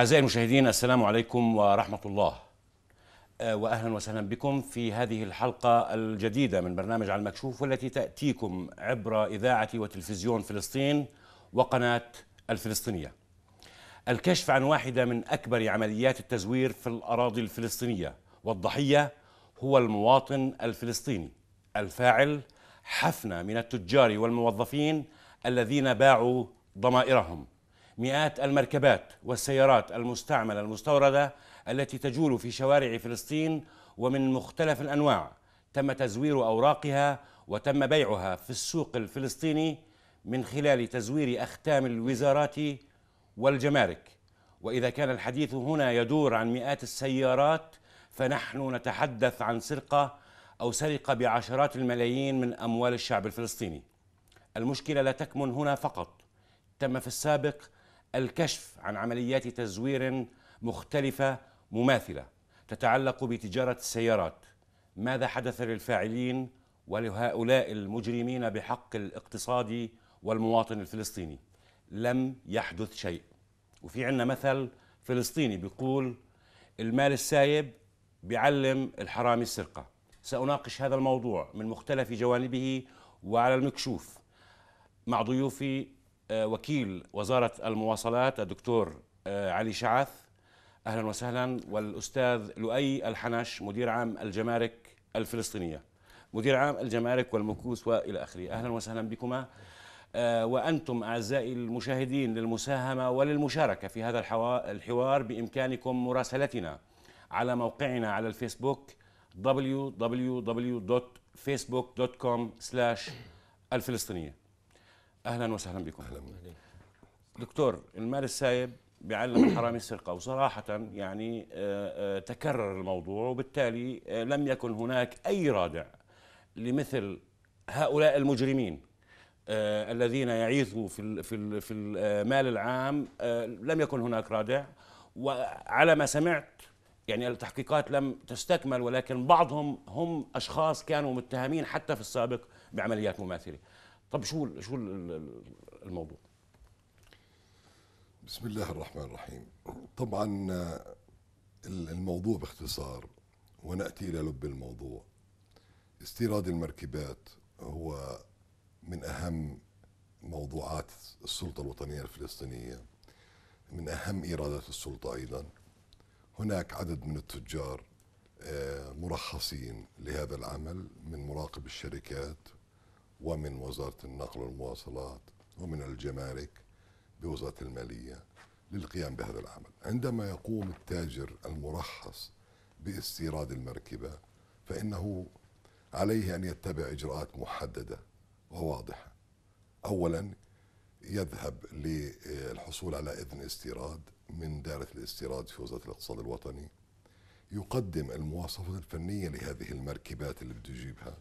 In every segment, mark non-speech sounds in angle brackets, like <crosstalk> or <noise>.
أعزائي المشاهدين السلام عليكم ورحمة الله آه، وأهلا وسهلا بكم في هذه الحلقة الجديدة من برنامج على المكشوف والتي تأتيكم عبر إذاعة وتلفزيون فلسطين وقناة الفلسطينية الكشف عن واحدة من أكبر عمليات التزوير في الأراضي الفلسطينية والضحية هو المواطن الفلسطيني الفاعل حفنة من التجار والموظفين الذين باعوا ضمائرهم مئات المركبات والسيارات المستعملة المستوردة التي تجول في شوارع فلسطين ومن مختلف الأنواع تم تزوير أوراقها وتم بيعها في السوق الفلسطيني من خلال تزوير أختام الوزارات والجمارك وإذا كان الحديث هنا يدور عن مئات السيارات فنحن نتحدث عن سرقة أو سرقة بعشرات الملايين من أموال الشعب الفلسطيني المشكلة لا تكمن هنا فقط تم في السابق الكشف عن عمليات تزوير مختلفة مماثلة تتعلق بتجارة السيارات ماذا حدث للفاعلين ولهؤلاء المجرمين بحق الاقتصادي والمواطن الفلسطيني لم يحدث شيء وفي عندنا مثل فلسطيني بيقول المال السايب بيعلم الحرامي السرقة سأناقش هذا الموضوع من مختلف جوانبه وعلى المكشوف مع ضيوفي آه، وكيل وزارة المواصلات الدكتور آه، علي شعث أهلا وسهلا والأستاذ لؤي الحنش مدير عام الجمارك الفلسطينية مدير عام الجمارك والمكوس وإلى آخره أهلا وسهلا بكما آه، وأنتم أعزائي المشاهدين للمساهمة وللمشاركة في هذا الحوار بإمكانكم مراسلتنا على موقعنا على الفيسبوك www.facebook.com/الفلسطينيه اهلا وسهلا بكم اهلا دكتور المال السايب بيعلم الحرامي <coughs> السرقة وصراحة يعني آه، آه، تكرر الموضوع وبالتالي آه، لم يكن هناك أي رادع لمثل هؤلاء المجرمين الذين يعيثوا في في في المال العام لم يكن هناك رادع وعلى ما سمعت يعني التحقيقات لم تستكمل ولكن بعضهم هم أشخاص كانوا متهمين حتى في السابق بعمليات مماثلة طب شو شو الموضوع بسم الله الرحمن الرحيم طبعا آه، الموضوع باختصار وناتي الى لب الموضوع استيراد المركبات هو من اهم موضوعات السلطه الوطنيه الفلسطينيه من اهم ايرادات السلطه ايضا هناك عدد من التجار آه، مرخصين لهذا العمل من مراقب الشركات ومن وزارة النقل والمواصلات ومن الجمارك بوزارة المالية للقيام بهذا العمل عندما يقوم التاجر المرخص باستيراد المركبة فإنه عليه أن يتبع إجراءات محددة وواضحة أولا يذهب للحصول على إذن استيراد من دائرة الاستيراد في وزارة الاقتصاد الوطني يقدم المواصفات الفنية لهذه المركبات اللي بده يجيبها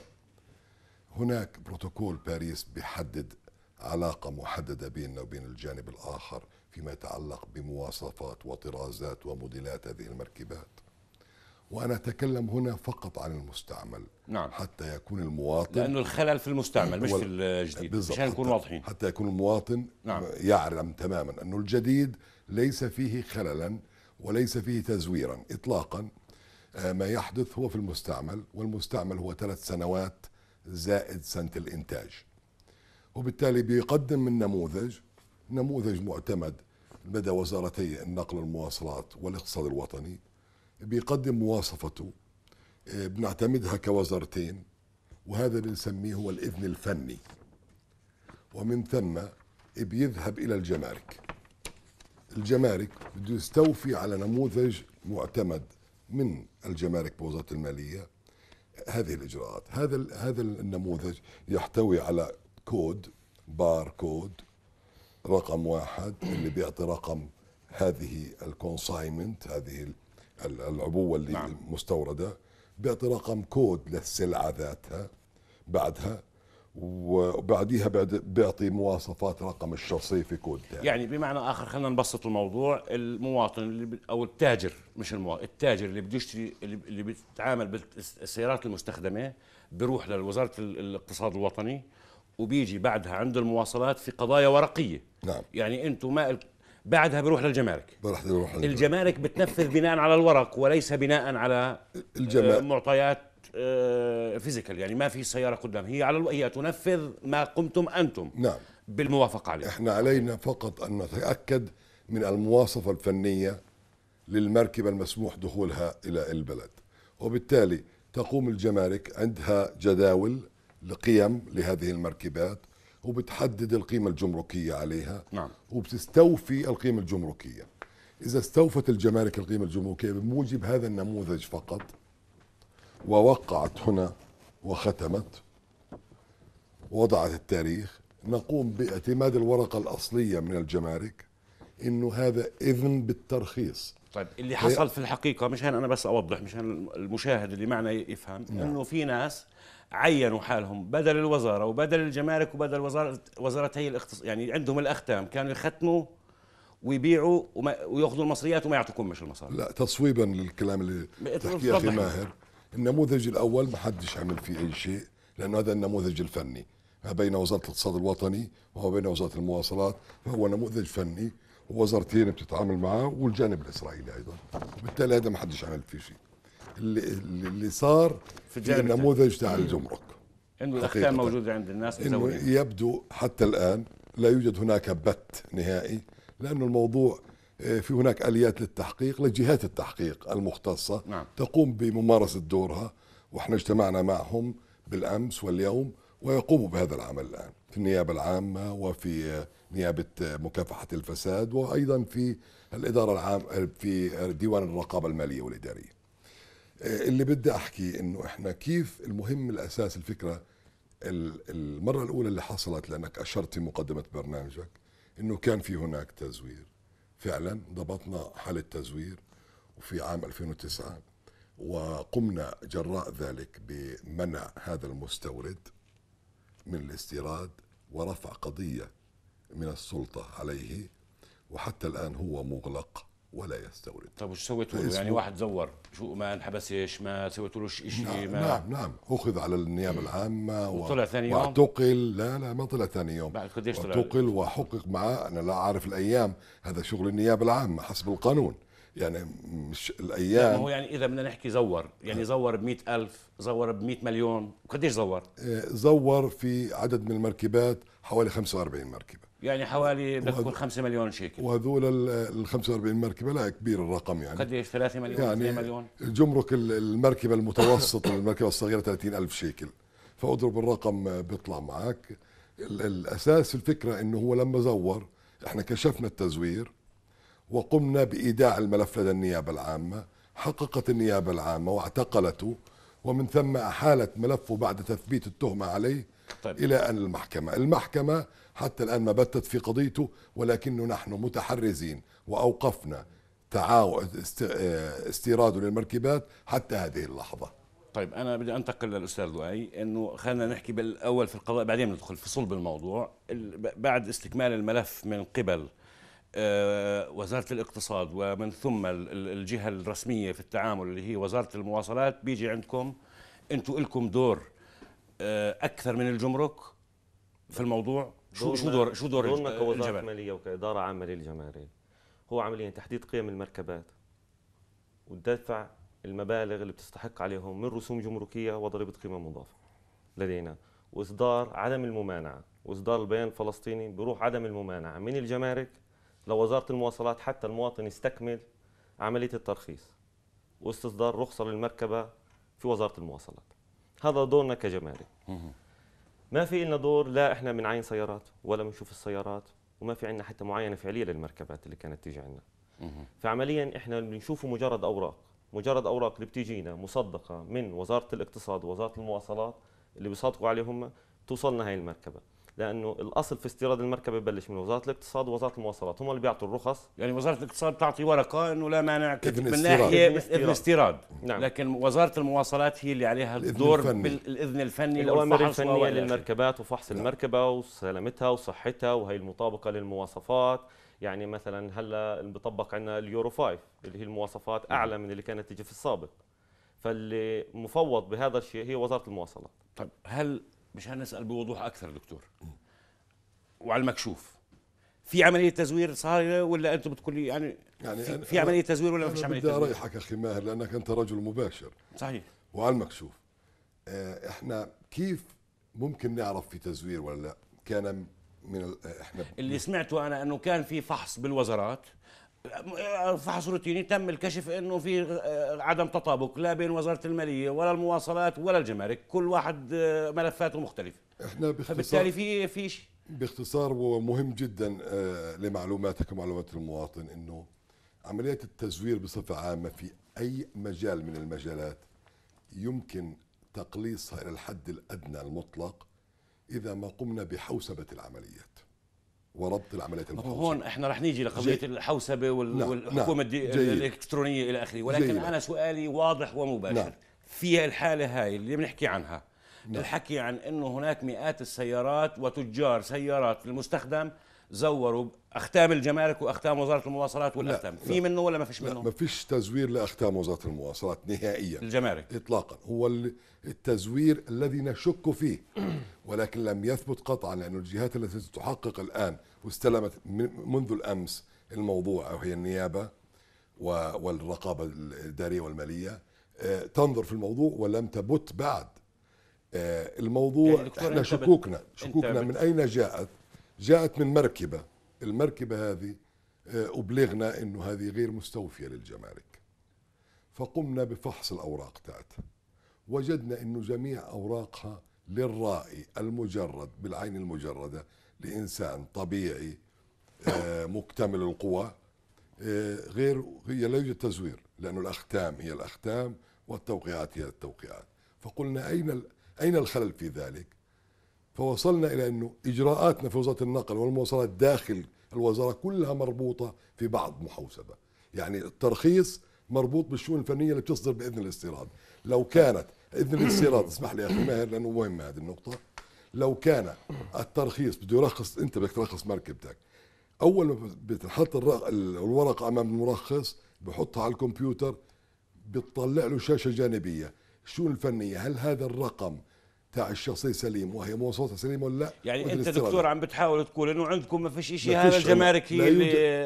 هناك بروتوكول باريس بيحدد علاقة محددة بيننا وبين الجانب الآخر فيما يتعلق بمواصفات وطرازات وموديلات هذه المركبات وأنا أتكلم هنا فقط عن المستعمل نعم. حتى يكون المواطن لأنه الخلل في المستعمل مش في الجديد بالضبط. عشان نكون واضحين حتى يكون المواطن نعم. يعلم تماما أنه الجديد ليس فيه خللا وليس فيه تزويرا إطلاقا آه، ما يحدث هو في المستعمل والمستعمل هو ثلاث سنوات زائد سنة الإنتاج وبالتالي بيقدم من نموذج نموذج معتمد لدى وزارتي النقل والمواصلات والاقتصاد الوطني بيقدم مواصفته آه، بنعتمدها كوزارتين وهذا اللي نسميه هو الإذن الفني ومن ثم بيذهب إلى الجمارك الجمارك بده يستوفي على نموذج معتمد من الجمارك بوزارة المالية هذه الاجراءات هذا هذا النموذج يحتوي على كود بار كود رقم واحد اللي بيعطي رقم هذه الكونسايمنت هذه العبوه اللي نعم. مستورده بيعطي رقم كود للسلعه ذاتها بعدها وبعديها بيعطي مواصفات رقم الشخصيه في كود تاني. يعني بمعنى اخر خلينا نبسط الموضوع المواطن اللي ب... او التاجر مش المواطن التاجر اللي بده يشتري اللي بيتعامل بالسيارات المستخدمه بيروح لوزاره الاقتصاد الوطني وبيجي بعدها عند المواصلات في قضايا ورقيه نعم يعني انتم ما بعدها بيروح للجمارك بروح للجمارك الجمارك بتنفذ بناء على الورق وليس بناء على الجمارك آه، معطيات آه، فيزيكال يعني ما في سياره قدام هي على هي تنفذ ما قمتم انتم نعم بالموافقه عليه احنا علينا فقط ان نتاكد من المواصفه الفنيه للمركبه المسموح دخولها الى البلد وبالتالي تقوم الجمارك عندها جداول لقيم لهذه المركبات وبتحدد القيمة الجمركية عليها نعم. وبتستوفي القيمة الجمركية إذا استوفت الجمارك القيمة الجمركية بموجب هذا النموذج فقط ووقعت هنا وختمت وضعت التاريخ نقوم باعتماد الورقة الأصلية من الجمارك إنه هذا إذن بالترخيص طيب اللي حصل في الحقيقة مشان أنا بس أوضح مشان المشاهد اللي معنا يفهم نعم. إنه في ناس عينوا حالهم بدل الوزارة وبدل الجمارك وبدل وزارة وزارتي الاختص... يعني عندهم الأختام كانوا يختموا ويبيعوا وما... وياخذوا المصريات وما يعطوكم مش المصاري لا تصويبا للكلام اللي تحكيه اخي ماهر النموذج الاول ما حدش عمل فيه اي شيء لانه هذا النموذج الفني ما بين وزاره الاقتصاد الوطني وما بين وزاره المواصلات فهو نموذج فني ووزارتين بتتعامل معاه والجانب الاسرائيلي ايضا وبالتالي هذا ما حدش عمل فيه شيء اللي, اللي صار في جانب النموذج تاع الجمرك انه الاخطاء موجوده عند الناس إنه يبدو حتى الان لا يوجد هناك بت نهائي لانه الموضوع إيه، في هناك اليات للتحقيق لجهات التحقيق المختصه نعم. تقوم بممارسه دورها واحنا اجتمعنا معهم بالامس واليوم ويقوموا بهذا العمل الان في النيابه العامه وفي نيابه مكافحه الفساد وايضا في الاداره العام في ديوان الرقابه الماليه والاداريه. إيه، اللي بدي احكي انه احنا كيف المهم الاساس الفكره المره الاولى اللي حصلت لانك اشرت في مقدمه برنامجك انه كان في هناك تزوير فعلا ضبطنا حالة تزوير وفي عام 2009 وقمنا جراء ذلك بمنع هذا المستورد من الاستيراد ورفع قضية من السلطة عليه وحتى الآن هو مغلق ولا يستورد طب وش سويتوا له يعني واحد زور شو ما انحبسش ما له شيء نعم ما نعم نعم اخذ على النيابه إيه. العامه وطلع ثاني يوم واعتقل لا لا ما طلع ثاني يوم بعد قديش طلع اعتقل وحقق معاه انا لا اعرف الايام هذا شغل النيابه العامه حسب القانون يعني مش الايام ما هو يعني اذا بدنا نحكي زور يعني زور ب ألف زور ب مليون وقديش زور؟ إيه، زور في عدد من المركبات حوالي 45 مركبه يعني حوالي بتكون 5 مليون شيكل وهذول ال 45 مركبه لا كبير الرقم يعني قديش 3 مليون يعني 2 مليون جمرك المركبه المتوسط <laughs> المركبه الصغيره 30000 شيكل فاضرب الرقم آه، بيطلع معك الاساس الفكره انه هو لما زور احنا كشفنا التزوير وقمنا بايداع الملف لدى النيابه العامه حققت النيابه العامه واعتقلته ومن ثم احالت ملفه بعد تثبيت التهمه عليه طيب. إلى أن المحكمة المحكمة حتى الآن ما بتت في قضيته ولكنه نحن متحرزين وأوقفنا تعاون استيراده للمركبات حتى هذه اللحظة طيب انا بدي انتقل للاستاذ دعي انه خلينا نحكي بالاول في القضاء بعدين ندخل في صلب الموضوع بعد استكمال الملف من قبل آه، وزاره الاقتصاد ومن ثم الجهه الرسميه في التعامل اللي هي وزاره المواصلات بيجي عندكم أنتوا لكم دور آه، اكثر من الجمرك في الموضوع شو شو دور شو دور دورنا كوزاره ماليه وكاداره عامه للجمارك هو عمليا تحديد قيم المركبات ودفع المبالغ اللي بتستحق عليهم من رسوم جمركيه وضريبه قيمه مضافه لدينا واصدار عدم الممانعه واصدار البيان الفلسطيني بروح عدم الممانعه من الجمارك لوزاره المواصلات حتى المواطن يستكمل عمليه الترخيص واستصدار رخصه للمركبه في وزاره المواصلات هذا دورنا كجمارك ما في لنا دور لا احنا بنعين سيارات ولا بنشوف السيارات وما في عندنا حتى معاينه فعليه للمركبات اللي كانت تيجي عندنا فعمليا احنا بنشوفه مجرد اوراق مجرد اوراق اللي بتيجينا مصدقه من وزاره الاقتصاد ووزاره المواصلات اللي بيصادقوا عليهم توصلنا هاي المركبه لانه الاصل في استيراد المركبه ببلش من وزاره الاقتصاد ووزاره المواصلات هم اللي بيعطوا الرخص يعني وزاره الاقتصاد بتعطي ورقه انه لا مانع من ناحيه اذن استيراد نعم. لكن وزاره المواصلات هي اللي عليها الدور بالاذن الفني الاوامر الفنيه للمركبات وفحص نعم. المركبه وسلامتها وصحتها وهي المطابقه للمواصفات يعني مثلا هلا بطبق عندنا اليورو 5 اللي هي المواصفات نعم. اعلى من اللي كانت تيجي في السابق فاللي مفوض بهذا الشيء هي وزاره المواصلات طيب هل مشان نسال بوضوح اكثر دكتور وعلى المكشوف في عمليه تزوير صايره ولا انت بتقول لي يعني يعني في, في عمليه تزوير ولا ما فيش عمليه بدي اريحك اخي ماهر لانك انت رجل مباشر صحيح وعلى المكشوف آه، احنا كيف ممكن نعرف في تزوير ولا لا كان من احنا اللي سمعته انا انه كان في فحص بالوزارات فحص روتيني تم الكشف انه في آه، عدم تطابق لا بين وزاره الماليه ولا المواصلات ولا الجمارك، كل واحد آه، ملفاته مختلفه. احنا باختصار فبالتالي في في شيء باختصار ومهم جدا آه، لمعلوماتك ومعلومات المواطن انه عمليات التزوير بصفه عامه في اي مجال من المجالات يمكن تقليصها الى الحد الادنى المطلق اذا ما قمنا بحوسبه العمليات. وربط العمليات المحوسبه هون احنا رح نيجي لقضيه الحوسبه وال... نعم. والحكومه نعم. الالكترونيه الى اخره ولكن جيد. انا سؤالي واضح ومباشر نعم. في الحاله هاي اللي بنحكي عنها نعم. الحكي عن انه هناك مئات السيارات وتجار سيارات المستخدم زوروا اختام الجمارك واختام وزاره المواصلات والاختام في منه ولا ما فيش منه ما فيش تزوير لاختام وزاره المواصلات نهائيا الجمارك اطلاقا هو التزوير الذي نشك فيه <clears throat> ولكن لم يثبت قطعا لأن الجهات التي تحقق الان واستلمت منذ الامس الموضوع وهي النيابه والرقابه الاداريه والماليه آه، تنظر في الموضوع ولم تبت بعد آه، الموضوع يعني احنا شكوكنا شكوكنا من اين جاءت؟ جاءت من مركبه المركبه هذه آه، ابلغنا انه هذه غير مستوفيه للجمارك فقمنا بفحص الاوراق تاعتها وجدنا انه جميع اوراقها للرائي المجرد بالعين المجرده لإنسان طبيعي آه، مكتمل القوى آه، غير هي لا يوجد تزوير لأن الأختام هي الأختام والتوقيعات هي التوقيعات فقلنا أين أين الخلل في ذلك فوصلنا إلى أنه إجراءاتنا في وزارة النقل والمواصلات داخل الوزارة كلها مربوطة في بعض محوسبة يعني الترخيص مربوط بالشؤون الفنية اللي بتصدر بإذن الاستيراد لو كانت إذن الاستيراد اسمح لي يا أخي ماهر لأنه مهم هذه النقطة لو كان الترخيص بده يرخص انت بدك ترخص مركبتك اول ما بتحط الورقه امام المرخص بحطها على الكمبيوتر بتطلع له شاشه جانبيه شو الفنيه هل هذا الرقم تاع الشخصيه سليم وهي موصوصه سليم ولا لا يعني انت دكتور عم بتحاول تقول انه عندكم ما فيش شيء هذا الجمارك هي لا,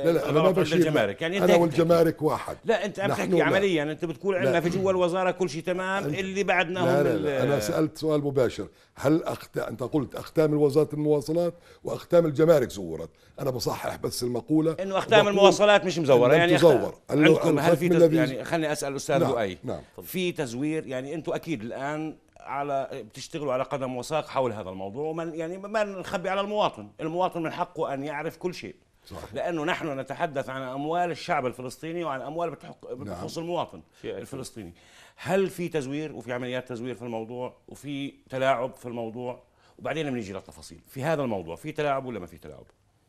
لا لا انا ما بشير الجمارك يعني انت انا والجمارك واحد لا انت عم تحكي عمليا انت بتقول عندنا في جوا الوزاره كل شيء تمام أنت... اللي بعدنا لا هم لا, لا انا سالت سؤال مباشر هل أخت... انت قلت اختام وزاره المواصلات واختام الجمارك زورت انا بصحح بس المقوله انه اختام المواصلات مش مزوره يعني تزور عندكم هل في يعني خليني اسال الاستاذ لؤي نعم, نعم، في تزوير يعني انتم اكيد الان على بتشتغلوا على قدم وساق حول هذا الموضوع وما يعني ما نخبي على المواطن، المواطن من حقه ان يعرف كل شيء. صحيح. لانه نحن نتحدث عن اموال الشعب الفلسطيني وعن اموال بتحق بتخص نعم. المواطن الفلسطيني. هل في تزوير وفي عمليات تزوير في الموضوع وفي تلاعب في الموضوع؟ وبعدين بنيجي للتفاصيل، في هذا الموضوع في تلاعب ولا ما في تلاعب؟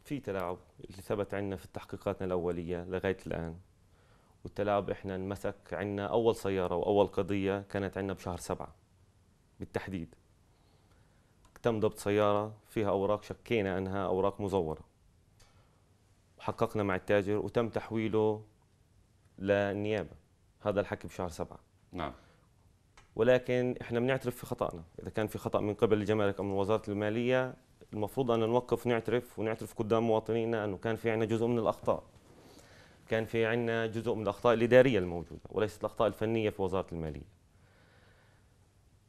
في تلاعب اللي ثبت عندنا في تحقيقاتنا الاوليه لغايه الان والتلاعب احنا انمسك عندنا اول سياره واول قضيه كانت عندنا بشهر سبعة بالتحديد تم ضبط سيارة فيها أوراق شكينا أنها أوراق مزورة وحققنا مع التاجر وتم تحويله للنيابة هذا الحكي بشهر سبعة نعم ولكن احنا بنعترف في خطأنا إذا كان في خطأ من قبل الجمارك أو من وزارة المالية المفروض أن نوقف نعترف ونعترف قدام مواطنينا أنه كان في عنا جزء من الأخطاء كان في عنا جزء من الأخطاء الإدارية الموجودة وليست الأخطاء الفنية في وزارة المالية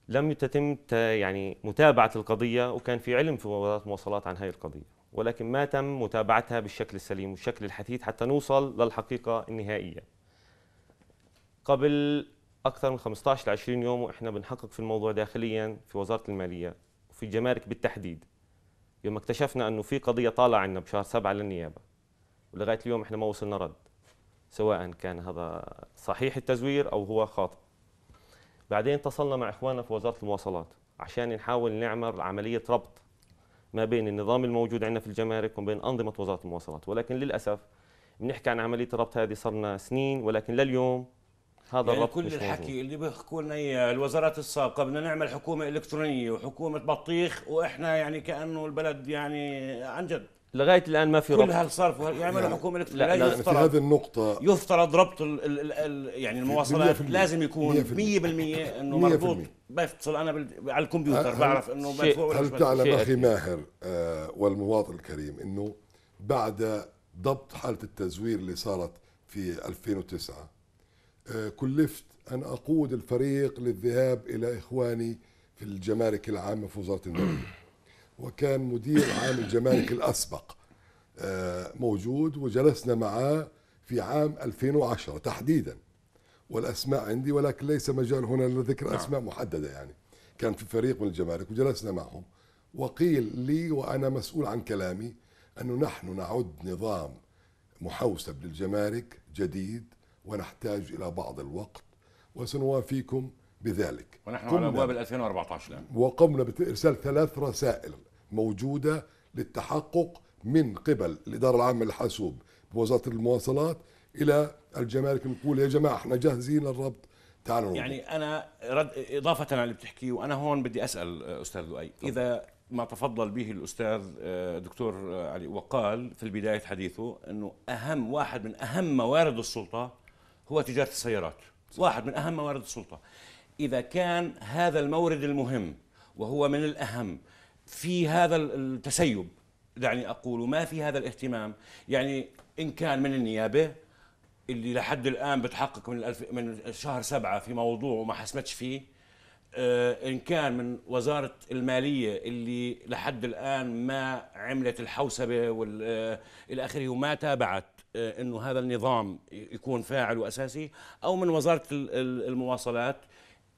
لم تتم يعني متابعة القضية وكان في علم في وزارة المواصلات عن هذه القضية ولكن ما تم متابعتها بالشكل السليم والشكل الحثيث حتى نوصل للحقيقة النهائية قبل أكثر من 15 ل 20 يوم وإحنا بنحقق في الموضوع داخليا في وزارة المالية وفي الجمارك بالتحديد يوم اكتشفنا أنه في قضية طالعة عنا بشهر سبعة للنيابة ولغاية اليوم إحنا ما وصلنا رد سواء كان هذا صحيح التزوير أو هو خاطئ بعدين اتصلنا مع اخواننا في وزاره المواصلات عشان نحاول نعمل عمليه ربط ما بين النظام الموجود عندنا في الجمارك وبين انظمه وزاره المواصلات ولكن للاسف بنحكي عن عمليه الربط هذه صرنا سنين ولكن لليوم هذا يعني كل الحكي موجود. اللي بيحكوا لنا اياه الوزارات السابقه بدنا نعمل حكومه الكترونيه وحكومه بطيخ واحنا يعني كانه البلد يعني عن جد لغايه الان ما في ربط كل هالصرف يعملوا يعني حكومه الكترونيه لا, لا يفترض في هذه النقطه يفترض ربط الـ الـ الـ يعني المواصلات لازم يكون 100% انه مربوط بفصل انا على الكمبيوتر بعرف انه مدفوع هل تعلم اخي ماهر آه، والمواطن الكريم انه بعد ضبط حاله التزوير اللي صارت في 2009 آه، كلفت ان اقود الفريق للذهاب الى اخواني في الجمارك العامه في وزاره الماليه وكان مدير عام الجمارك الأسبق آه، موجود وجلسنا معاه في عام 2010 تحديدا والأسماء عندي ولكن ليس مجال هنا لذكر نعم. أسماء محددة يعني كان في فريق من الجمارك وجلسنا معهم وقيل لي وأنا مسؤول عن كلامي أنه نحن نعد نظام محوسب للجمارك جديد ونحتاج إلى بعض الوقت وسنوافيكم بذلك ونحن على ابواب 2014 الان وقمنا بارسال ثلاث رسائل موجوده للتحقق من قبل الاداره العامه للحاسوب بوزاره المواصلات الى الجمارك نقول يا جماعه احنا جاهزين للربط تعالوا نربط. يعني انا رد اضافه على اللي بتحكيه وانا هون بدي اسال استاذ لؤي اذا ما تفضل به الاستاذ آه، دكتور آه، علي وقال في بدايه حديثه انه اهم واحد من اهم موارد السلطه هو تجاره السيارات صح. واحد من اهم موارد السلطه اذا كان هذا المورد المهم وهو من الاهم في هذا التسيب دعني اقول ما في هذا الاهتمام يعني ان كان من النيابه اللي لحد الان بتحقق من الألف من شهر سبعة في موضوع وما حسمتش فيه آه، ان كان من وزاره الماليه اللي لحد الان ما عملت الحوسبه والى آه، اخره وما تابعت آه، انه هذا النظام يكون فاعل واساسي او من وزاره المواصلات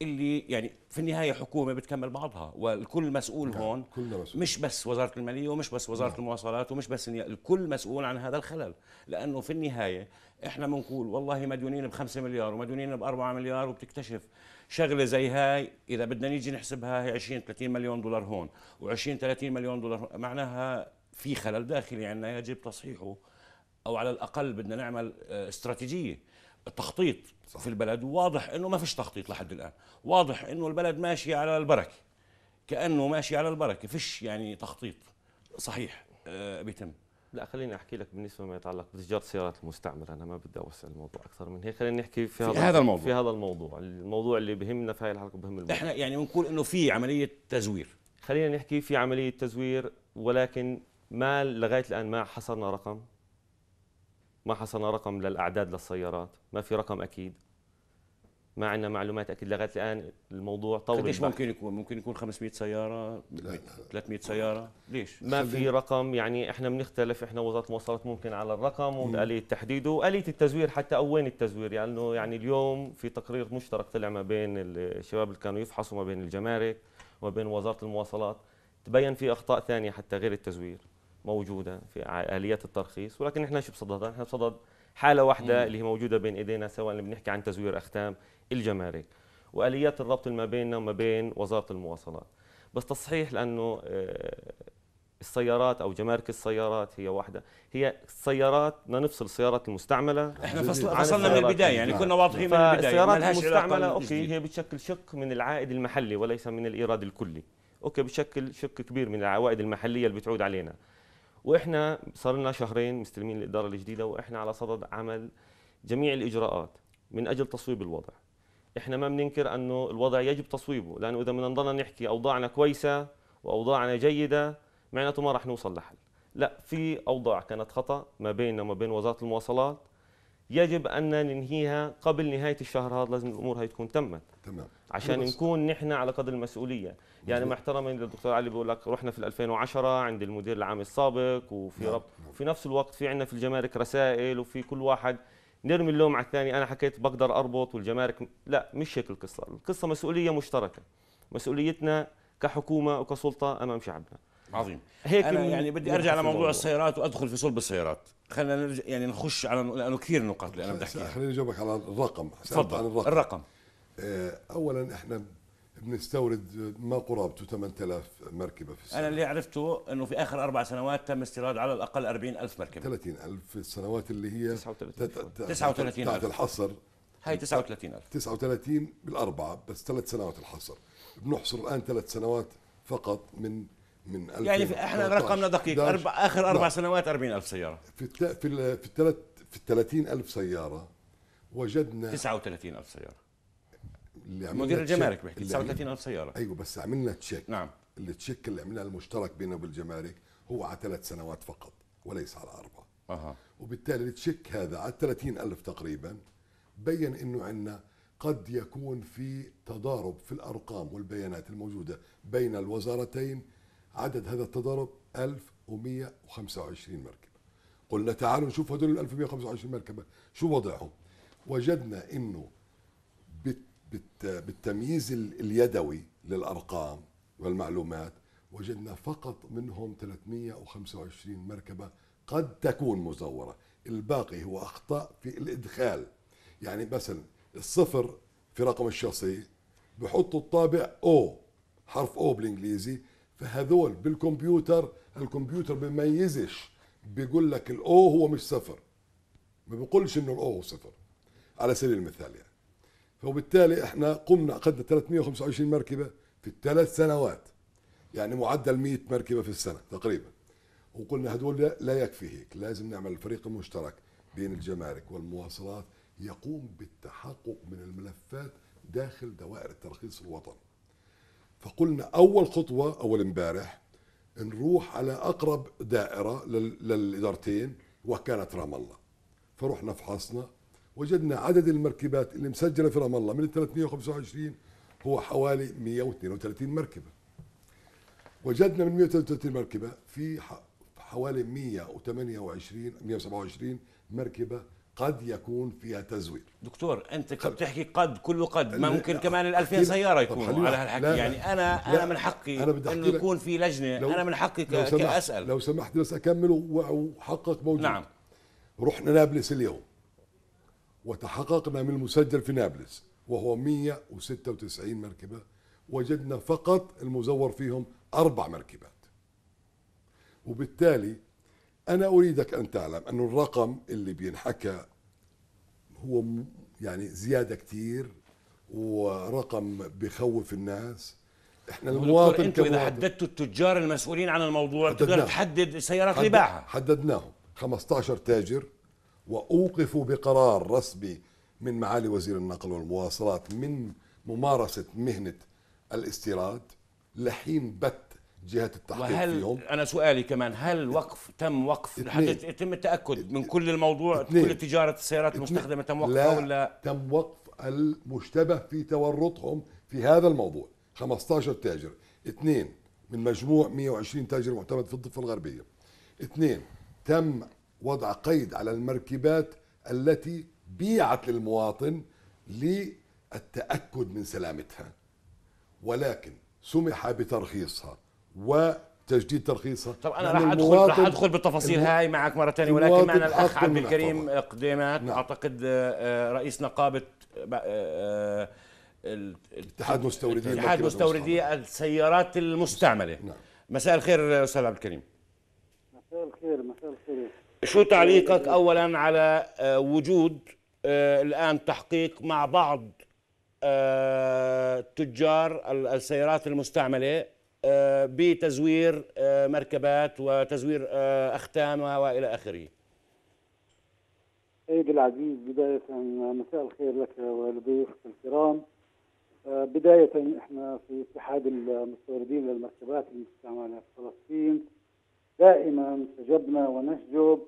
اللي يعني في النهايه حكومه بتكمل بعضها والكل مسؤول نعم. هون كل مسؤول. مش بس وزاره الماليه ومش بس وزاره نعم. المواصلات ومش بس الكل مسؤول عن هذا الخلل لانه في النهايه احنا بنقول والله مديونين ب 5 مليار ومديونين ب 4 مليار وبتكتشف شغله زي هاي اذا بدنا نيجي نحسبها هي 20 30 مليون دولار هون و20 30 مليون دولار معناها في خلل داخلي عندنا يجب تصحيحه او على الاقل بدنا نعمل آه، استراتيجيه التخطيط صح. في البلد واضح انه ما فيش تخطيط لحد الان واضح انه البلد ماشي على البركه كانه ماشي على البركه فيش يعني تخطيط صحيح آه بيتم لا خليني احكي لك بالنسبه ما يتعلق بتجاره السيارات المستعمله انا ما بدي اوسع الموضوع اكثر من هيك خلينا نحكي في, في هذا الموضوع في هذا الموضوع الموضوع اللي بهمنا في هاي الحلقه بهم الموضوع. احنا يعني بنقول انه في عمليه تزوير خلينا نحكي في عمليه تزوير ولكن ما لغايه الان ما حصرنا رقم ما حصلنا رقم للاعداد للسيارات ما في رقم اكيد ما عندنا معلومات اكيد لغايه الان الموضوع طول ليش ممكن يكون ممكن يكون 500 سياره 300 سياره ليش ما في رقم يعني احنا بنختلف احنا وزاره المواصلات ممكن على الرقم واليه تحديده واليه التزوير حتى او وين التزوير لانه يعني, يعني اليوم في تقرير مشترك طلع ما بين الشباب اللي كانوا يفحصوا ما بين الجمارك وما بين وزاره المواصلات تبين في اخطاء ثانيه حتى غير التزوير موجوده في اليات الترخيص ولكن احنا شو بصددها؟ احنا بصدد حاله واحده اللي هي موجوده بين ايدينا سواء اللي بنحكي عن تزوير اختام الجمارك واليات الربط ما بيننا وما بين وزاره المواصلات بس تصحيح لانه آه، السيارات او جمارك السيارات هي واحده هي السيارات بدنا نفصل السيارات المستعمله احنا فصلنا من البدايه يعني كنا واضحين من البدايه السيارات المستعمله اوكي هي بتشكل شق من العائد المحلي وليس من الايراد الكلي اوكي بتشكل شق كبير من العوائد المحليه اللي بتعود علينا واحنا صار لنا شهرين مستلمين الاداره الجديده واحنا على صدد عمل جميع الاجراءات من اجل تصويب الوضع احنا ما بننكر انه الوضع يجب تصويبه لانه اذا بدنا نضلنا نحكي اوضاعنا كويسه واوضاعنا جيده معناته ما راح نوصل لحل لا في اوضاع كانت خطا ما بيننا وما بين وزاره المواصلات يجب ان ننهيها قبل نهايه الشهر هذا لازم الامور هي تكون تمت تمام عشان نكون نحن على قدر المسؤوليه يعني مع احترامي للدكتور علي بيقول لك رحنا في 2010 عند المدير العام السابق وفي نعم. رب في نفس الوقت في عندنا في الجمارك رسائل وفي كل واحد نرمي اللوم على الثاني انا حكيت بقدر اربط والجمارك لا مش هيك القصه القصه مسؤوليه مشتركه مسؤوليتنا كحكومه وكسلطه امام شعبنا عظيم هيك انا يعني بدي ارجع لموضوع السيارات وادخل في صلب السيارات خلينا نرجع يعني نخش على لانه كثير نقاط اللي انا بدي احكيها خليني اجاوبك على الرقم تفضل الرقم, الرقم. آه، اولا احنا بنستورد ما قرابته 8000 مركبه في السنه انا اللي عرفته انه في اخر اربع سنوات تم استيراد على الاقل 40000 مركبه 30000 في السنوات اللي هي 39 39000 تحت الحصر هاي 39000 39 بالاربعه بس ثلاث سنوات الحصر بنحصر الان ثلاث سنوات فقط من من يعني احنا رقمنا دقيق أربع اخر اربع لا. نعم. سنوات 40000 سياره في الت... في الثلاث في 30000 سياره وجدنا 39000 سياره اللي عملنا مدير الجمارك بيحكي 39000 سياره ايوه بس عملنا تشيك نعم التشيك اللي عملناه المشترك وبين وبالجمارك هو على ثلاث سنوات فقط وليس على اربع اها وبالتالي التشيك هذا على 30000 تقريبا بين انه عندنا قد يكون في تضارب في الارقام والبيانات الموجوده بين الوزارتين عدد هذا التضارب 1125 مركبه قلنا تعالوا نشوف هدول 1125 مركبه شو وضعهم وجدنا انه بالتمييز اليدوي للأرقام والمعلومات وجدنا فقط منهم 325 مركبة قد تكون مزورة الباقي هو أخطاء في الإدخال يعني مثلا الصفر في رقم الشخصي بحطوا الطابع او حرف او بالانجليزي فهذول بالكمبيوتر الكمبيوتر بميزش بيقول لك الاو هو مش صفر ما بيقولش انه الاو صفر على سبيل المثال يعني وبالتالي احنا قمنا قدنا 325 مركبه في الثلاث سنوات يعني معدل 100 مركبه في السنه تقريبا وقلنا هدول لا يكفي هيك لازم نعمل الفريق المشترك بين الجمارك والمواصلات يقوم بالتحقق من الملفات داخل دوائر الترخيص الوطني فقلنا اول خطوه اول امبارح نروح على اقرب دائره للادارتين وكانت رام الله فرحنا فحصنا وجدنا عدد المركبات اللي مسجله في رام الله من 325 هو حوالي 132 مركبه وجدنا من 133 مركبه في حوالي 128 127 مركبه قد يكون فيها تزوير دكتور انت كنت بتحكي قد كله قد ما ممكن كمان ال2000 سياره يكونوا على هالحكي يعني انا انا من حقي أنا انه يكون في لجنه انا من حقي لو كاسال لو سمحت بس اكمل وحقك موجود نعم رحنا نابلس اليوم وتحققنا من المسجل في نابلس وهو 196 مركبة وجدنا فقط المزور فيهم أربع مركبات وبالتالي أنا أريدك أن تعلم أن الرقم اللي بينحكى هو يعني زيادة كتير ورقم بخوف الناس احنا المواطن انتم اذا حددتوا التجار المسؤولين عن الموضوع تقدر تحدد سيارات حدد لباعها حددناهم 15 تاجر وأوقفوا بقرار رسمي من معالي وزير النقل والمواصلات من ممارسة مهنة الاستيراد لحين بت جهات التحقيق وهل فيهم انا سؤالي كمان هل وقف تم وقف حتى يتم التاكد من كل الموضوع كل تجاره السيارات المستخدمه تم وقفها ولا تم وقف المشتبه في تورطهم في هذا الموضوع 15 تاجر اثنين من مجموع 120 تاجر معتمد في الضفه الغربيه اثنين تم وضع قيد على المركبات التي بيعت للمواطن للتأكد من سلامتها ولكن سمح بترخيصها وتجديد ترخيصها طب انا راح ادخل راح ادخل بالتفاصيل هاي معك مره ثانيه ولكن معنا الاخ عبد الكريم قديمات نعم. اعتقد آه، آه، رئيس نقابه آه، اتحاد مستوردي اتحاد مستوردي السيارات المستعمله نعم. مساء الخير استاذ عبد الكريم مساء الخير مساء الخير شو تعليقك اولا على آه، وجود آه، الان تحقيق مع بعض آه، تجار السيارات المستعمله بتزوير مركبات وتزوير اختام والى اخره. سيدي إيه، العزيز بداية مساء الخير لك ولضيوفك الكرام بداية احنا في اتحاد المستوردين للمركبات المستعملة في فلسطين دائما استجبنا ونسجب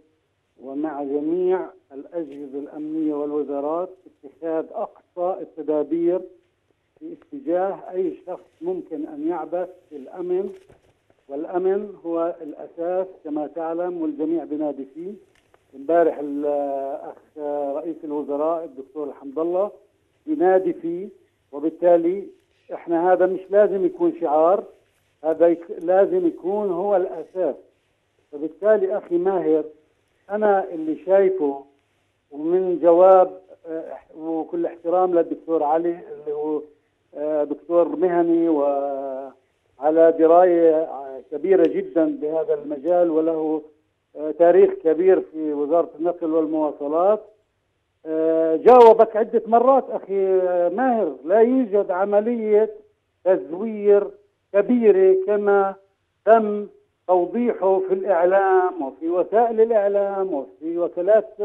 ومع جميع الأجهزة الأمنية والوزارات اتخاذ أقصى التدابير في اتجاه أي شخص ممكن أن يعبث في الأمن والأمن هو الأساس كما تعلم والجميع بنادي فيه امبارح الأخ رئيس الوزراء الدكتور الحمد الله بنادي فيه وبالتالي احنا هذا مش لازم يكون شعار هذا لازم يكون هو الأساس فبالتالي اخي ماهر انا اللي شايفه ومن جواب آه، وكل احترام للدكتور علي اللي هو آه، دكتور مهني وعلى درايه كبيره جدا بهذا المجال وله آه، تاريخ كبير في وزاره النقل والمواصلات جاوبك عده مرات اخي ماهر لا يوجد عمليه تزوير كبيره كما تم توضيحه في الإعلام وفي وسائل الإعلام وفي وكالات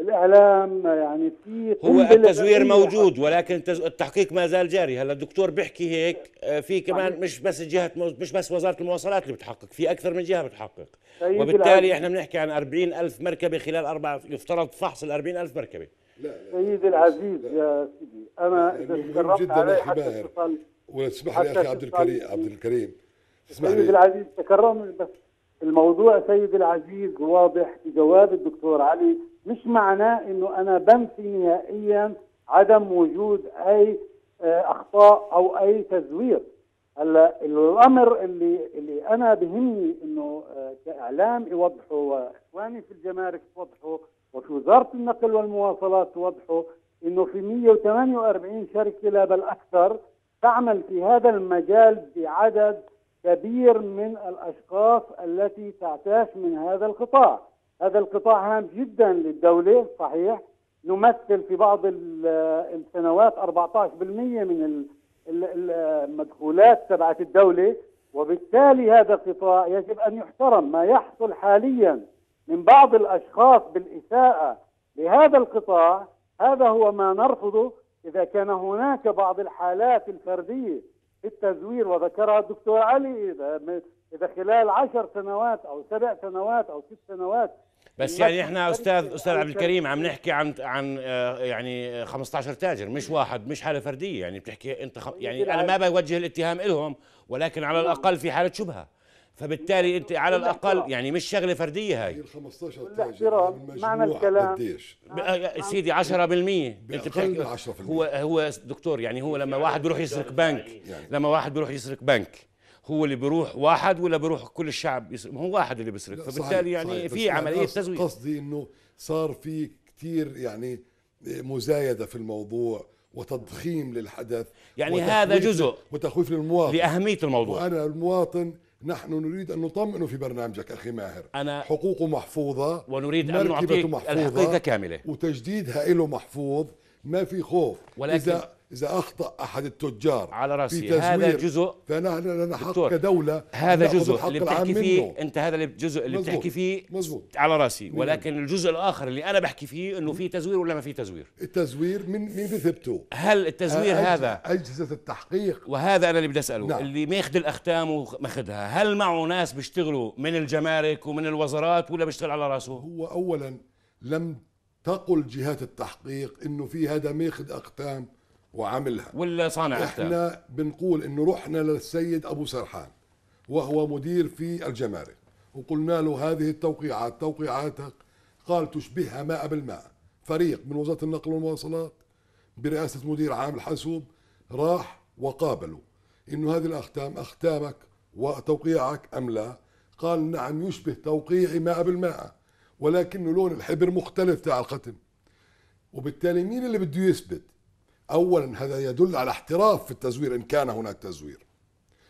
الإعلام يعني في هو التزوير موجود ولكن التحقيق ما زال جاري هلا الدكتور بيحكي هيك آه، في كمان مش بس جهة مش بس وزارة المواصلات اللي بتحقق في أكثر من جهة بتحقق طيب، وبالتالي احنا بنحكي عن 40 ألف مركبة خلال أربع يفترض فحص ال 40 ألف مركبة لا لا سيدي العزيز لا. يا سيدي أنا إذا تكرمت علي حتى اتصل ولا تسمح لي أخي عبد الكريم عبد الكريم سيدي العزيز تكرم بس الموضوع سيدي العزيز واضح في جواب الدكتور علي مش معناه انه انا بنفي نهائيا عدم وجود اي آه، اخطاء او اي تزوير هلا الامر اللي اللي انا بهمني انه آه، كاعلام يوضحه واخواني في الجمارك يوضحه وفي وزاره النقل والمواصلات توضحه انه في 148 شركه لا بل اكثر تعمل في هذا المجال بعدد كبير من الأشخاص التي تعتاش من هذا القطاع هذا القطاع هام جدا للدولة صحيح نمثل في بعض السنوات 14% من المدخولات تبعت الدولة وبالتالي هذا القطاع يجب أن يحترم ما يحصل حاليا من بعض الأشخاص بالإساءة لهذا القطاع هذا هو ما نرفضه إذا كان هناك بعض الحالات الفردية التزوير وذكرها الدكتور علي إذا, إذا خلال عشر سنوات أو سبع سنوات أو ست سنوات بس يعني احنا استاذ استاذ عبد الكريم عم نحكي عن عن آه، يعني 15 تاجر مش واحد مش حاله فرديه يعني بتحكي انت خم يعني انا ما بوجه الاتهام لهم ولكن على نعم. الاقل في حاله شبهه فبالتالي انت على الاقل يعني مش شغله فرديه هاي 15 تاجر معنى الكلام قديش نعم. سيدي 10% انت بتحكي 10% هو هو دكتور يعني هو لما واحد بيروح يسرق بنك يعني. لما واحد بيروح يسرق بنك هو اللي بيروح واحد ولا بيروح كل الشعب يسرق هو واحد اللي بيسرق فبالتالي يعني في يعني عمليه تزويد قصدي انه صار في كثير يعني مزايده في الموضوع وتضخيم للحدث يعني هذا جزء وتخويف للمواطن لاهميه الموضوع وانا المواطن نحن نريد أن نطمئن في برنامجك أخي ماهر أنا حقوقه محفوظة ونريد أن نعطيك محفوظة الحقيقة كاملة وتجديد هائله محفوظ ما في خوف ولكن إذا اذا اخطا احد التجار على راسي هذا جزء فنحن لنا حق كدوله هذا جزء اللي بتحكي فيه منه. انت هذا الجزء اللي مزبوط. بتحكي فيه مزبوط. على راسي ولكن الجزء الاخر اللي انا بحكي فيه انه في تزوير ولا ما في تزوير التزوير من مين بثبته هل التزوير هذا اجهزه التحقيق وهذا انا اللي بدي اساله نعم. اللي ماخذ الاختام وماخذها هل معه ناس بيشتغلوا من الجمارك ومن الوزارات ولا بيشتغل على راسه هو اولا لم تقل جهات التحقيق انه في هذا ماخذ اختام وعملها ولا صانع احنا بنقول انه رحنا للسيد ابو سرحان وهو مدير في الجمارك وقلنا له هذه التوقيعات توقيعاتك قال تشبهها ماء بالماء فريق من وزاره النقل والمواصلات برئاسه مدير عام الحاسوب راح وقابله انه هذه الاختام اختامك وتوقيعك ام لا قال نعم يشبه توقيعي ماء بالماء ولكنه لون الحبر مختلف تاع الختم وبالتالي مين اللي بده يثبت اولا هذا يدل على احتراف في التزوير ان كان هناك تزوير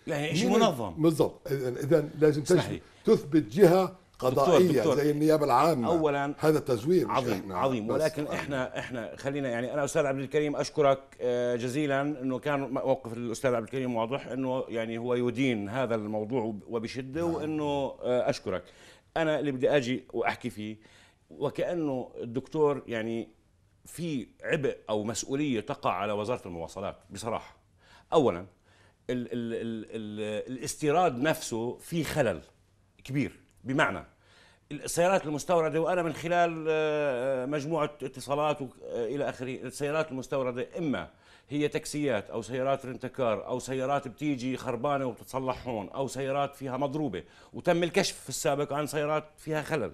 لا شيء منظم بالضبط اذا لازم صحيح. تثبت جهه قضائيه دكتور دكتور زي النيابه العامه اولا هذا تزوير عظيم إحنا عظيم ولكن آه. احنا احنا خلينا يعني انا استاذ عبد الكريم اشكرك آه، جزيلا انه كان موقف الاستاذ عبد الكريم واضح انه يعني هو يدين هذا الموضوع وبشده نعم. وانه آه، اشكرك انا اللي بدي اجي واحكي فيه وكانه الدكتور يعني في عبء او مسؤوليه تقع على وزاره المواصلات بصراحه اولا ال ال ال الاستيراد نفسه في خلل كبير بمعنى السيارات المستورده وانا من خلال آه، مجموعه اتصالات آه، الى اخره السيارات المستورده اما هي تاكسيات او سيارات رنتكار او سيارات بتيجي خربانه وبتتصلح هون او سيارات فيها مضروبه وتم الكشف في السابق عن سيارات فيها خلل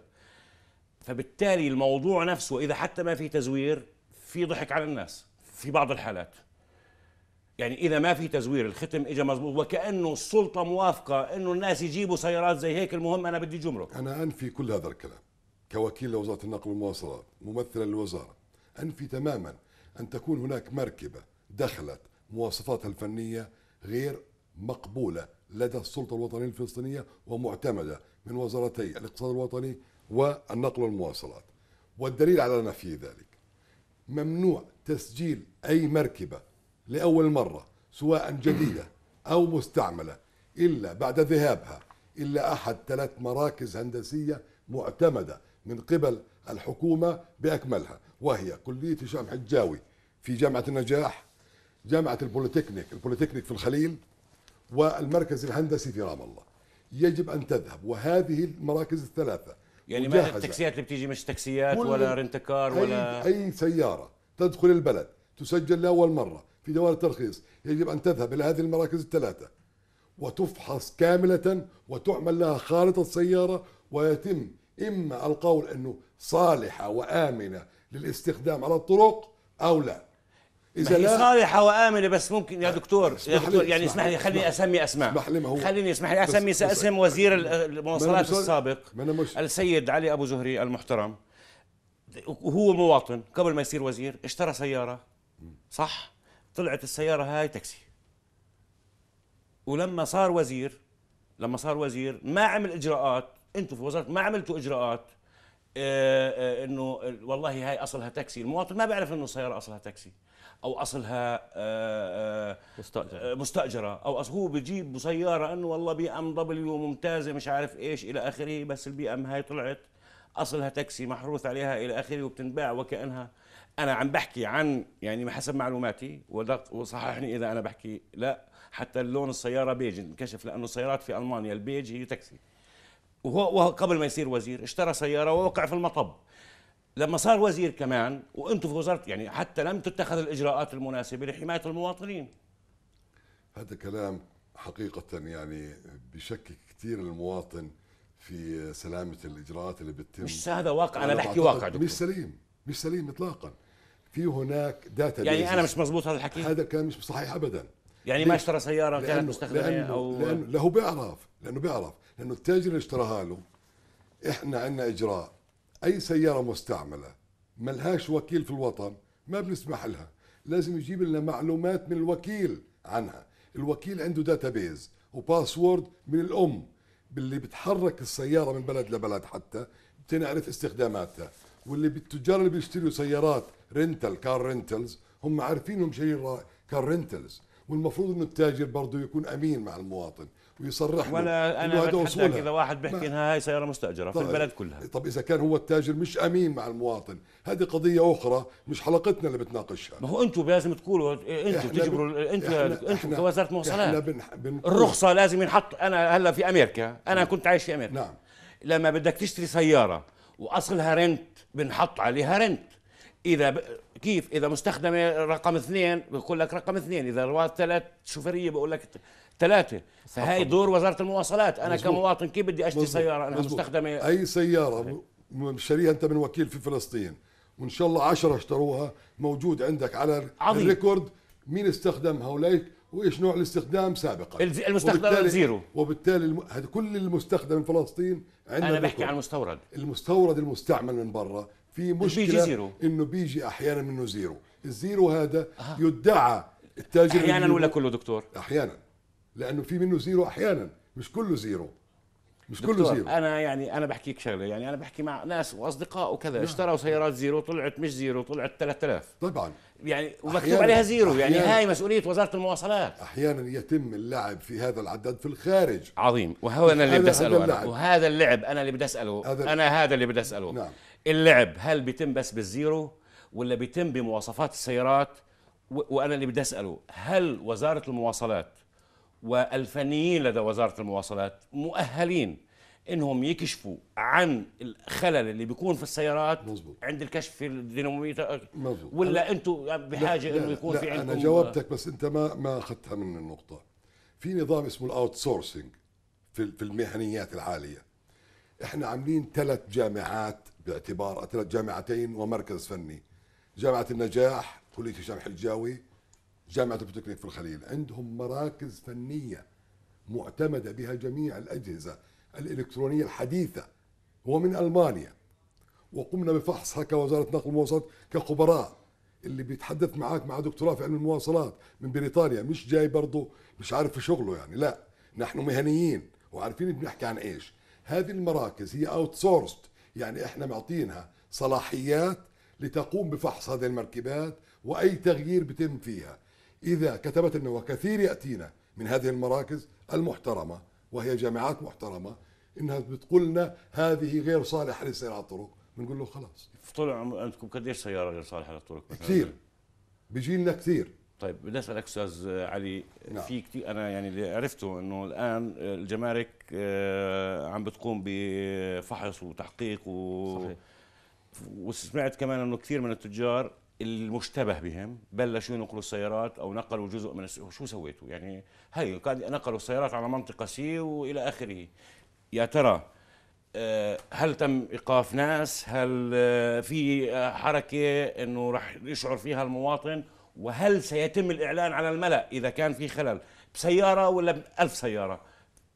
فبالتالي الموضوع نفسه اذا حتى ما في تزوير في ضحك على الناس في بعض الحالات يعني اذا ما في تزوير الختم اجى مزبوط وكانه السلطه موافقه انه الناس يجيبوا سيارات زي هيك المهم انا بدي جمرك انا انفي كل هذا الكلام كوكيل لوزاره النقل والمواصلات ممثلا للوزاره انفي تماما ان تكون هناك مركبه دخلت مواصفاتها الفنيه غير مقبوله لدى السلطه الوطنيه الفلسطينيه ومعتمده من وزارتي الاقتصاد الوطني والنقل والمواصلات والدليل على نفي ذلك ممنوع تسجيل أي مركبة لأول مرة سواء جديدة أو مستعملة إلا بعد ذهابها إلا أحد ثلاث مراكز هندسية معتمدة من قبل الحكومة بأكملها وهي كلية هشام حجاوي في جامعة النجاح جامعة البوليتكنيك البوليتكنيك في الخليل والمركز الهندسي في رام الله يجب أن تذهب وهذه المراكز الثلاثة يعني ما التاكسيات اللي بتيجي مش تاكسيات ولا رنت كار ولا اي سياره تدخل البلد تسجل لاول مره في دوائر الترخيص يجب ان تذهب الى هذه المراكز الثلاثه وتفحص كامله وتعمل لها خارطه سياره ويتم اما القول انه صالحه وامنه للاستخدام على الطرق او لا اذا لا صالحه وامنه بس ممكن يا دكتور يا دكتور يعني اسمح لي خليني اسمي اسماء خليني اسمح لي اسمي اسم وزير المواصلات السابق السيد علي ابو زهري المحترم وهو مواطن قبل ما يصير وزير اشترى سياره صح طلعت السياره هاي تاكسي ولما صار وزير لما صار وزير ما عمل اجراءات انتم في وزاره ما عملتوا اجراءات آه، آه، انه والله هاي اصلها تاكسي المواطن ما بيعرف انه السياره اصلها تاكسي او اصلها آه، آه، مستاجره آه، مستاجره او أصل هو بجيب سياره انه والله بي ام دبليو ممتازه مش عارف ايش الى اخره بس البي ام هاي طلعت اصلها تاكسي محروث عليها الى اخره وبتنباع وكانها انا عم بحكي عن يعني حسب معلوماتي وصححني اذا انا بحكي لا حتى لون السياره بيج انكشف لانه السيارات في المانيا البيج هي تاكسي وهو قبل ما يصير وزير اشترى سياره ووقع في المطب لما صار وزير كمان وانتم في وزاره يعني حتى لم تتخذ الاجراءات المناسبه لحمايه المواطنين هذا كلام حقيقه يعني بشكك كثير المواطن في سلامه الاجراءات اللي بتتم مش هذا واقع انا بحكي واقع دكتور. مش سليم مش سليم اطلاقا في هناك داتا يعني بيزيز. انا مش مزبوط هذا الحكي هذا كلام مش صحيح ابدا يعني ما اشترى سياره كانت مستخدمه لأنه او لانه هو بيعرف لانه بيعرف لانه التاجر اللي اشتراها له احنا عندنا اجراء اي سياره مستعمله ملهاش وكيل في الوطن ما بنسمح لها لازم يجيب لنا معلومات من الوكيل عنها الوكيل عنده داتابيز وباسورد من الام باللي بتحرك السياره من بلد لبلد حتى بتنعرف استخداماتها واللي بالتجار اللي بيشتروا سيارات رنتل كار رنتلز هم عارفين انهم شارين كار رنتلز والمفروض انه التاجر برضه يكون امين مع المواطن ويصرح له انا بتحداك اذا واحد بيحكي انها هاي سياره مستاجره طيب في البلد كلها طب اذا كان هو التاجر مش امين مع المواطن هذه قضيه اخرى مش حلقتنا اللي بتناقشها ما هو انتم لازم تقولوا انتم تجبروا انتم انتم كوزاره مواصلات احنا بن... بن... الرخصه لازم ينحط انا هلا في امريكا انا نعم. كنت عايش في امريكا نعم لما بدك تشتري سياره واصلها رنت بنحط عليها رنت اذا ب... كيف اذا مستخدمه رقم اثنين بقول لك رقم اثنين اذا رواد ثلاث شوفريه بقول لك ثلاثه فهي دور وزاره المواصلات انا مزبوط. كمواطن كيف بدي اشتري مزبوط. سياره انا مستخدمه اي سياره مشتريها انت من وكيل في فلسطين وان شاء الله 10 اشتروها موجود عندك على عظيم. الريكورد مين استخدمها وليك وايش نوع الاستخدام سابقا المستخدم زيرو وبالتالي هذا كل المستخدم من فلسطين عندنا انا بحكي عن المستورد المستورد المستعمل من برا في مشكله بيجي زيرو. انه بيجي احيانا منه زيرو الزيرو هذا آه. يدعى التاجر احيانا ولا كله دكتور احيانا لانه في منه زيرو احيانا مش كله زيرو مش كله زيرو انا يعني انا بحكيك شغله يعني انا بحكي مع ناس واصدقاء وكذا نعم. اشتروا سيارات زيرو طلعت مش زيرو طلعت 3000 طبعا يعني ومكتوب عليها زيرو يعني هاي مسؤوليه وزاره المواصلات احيانا يتم اللعب في هذا العدد في الخارج عظيم وهو انا اللي بدي اساله انا وهذا اللعب انا اللي بدي اساله هذا انا هذا اللي بدي اساله نعم. اللعب هل بيتم بس بالزيرو ولا بيتم بمواصفات السيارات وانا اللي بدي اساله هل وزاره المواصلات والفنيين لدى وزاره المواصلات مؤهلين انهم يكشفوا عن الخلل اللي بيكون في السيارات مزبوط. عند الكشف في الديناميتر مزبوط. ولا انتم بحاجه لا انه يكون لا في عندكم انا جاوبتك بس انت ما ما اخذتها من النقطه في نظام اسمه الاوت سورسنج في في المهنيات العاليه احنا عاملين ثلاث جامعات باعتبار ثلاث جامعتين ومركز فني جامعه النجاح كليه هشام الحجاوي جامعة بوتكنيك في الخليل عندهم مراكز فنية معتمدة بها جميع الأجهزة الإلكترونية الحديثة هو من ألمانيا وقمنا بفحصها كوزارة نقل المواصلات كخبراء اللي بيتحدث معاك مع دكتوراه في علم المواصلات من بريطانيا مش جاي برضه مش عارف في شغله يعني لا نحن مهنيين وعارفين بنحكي عن ايش هذه المراكز هي اوت سورسد يعني احنا معطينها صلاحيات لتقوم بفحص هذه المركبات واي تغيير بتم فيها إذا كتبت أنه كثير يأتينا من هذه المراكز المحترمة وهي جامعات محترمة انها بتقول لنا هذه غير صالحه للسير على الطرق بنقول له خلاص في طول عمر عندكم قديش سياره غير صالحه للطرق كثير بيجي لنا كثير طيب بدي اسالك استاذ علي نعم. في كثير انا يعني اللي عرفته انه الان الجمارك آه، عم بتقوم بفحص وتحقيق و صحيح. وسمعت كمان انه كثير من التجار المشتبه بهم بلشوا ينقلوا السيارات او نقلوا جزء من الس... شو سويتوا يعني هي نقلوا السيارات على منطقه سي والى اخره يا ترى آه، هل تم ايقاف ناس هل آه، في آه، حركه انه راح يشعر فيها المواطن وهل سيتم الاعلان على الملا اذا كان في خلل بسياره ولا بألف سياره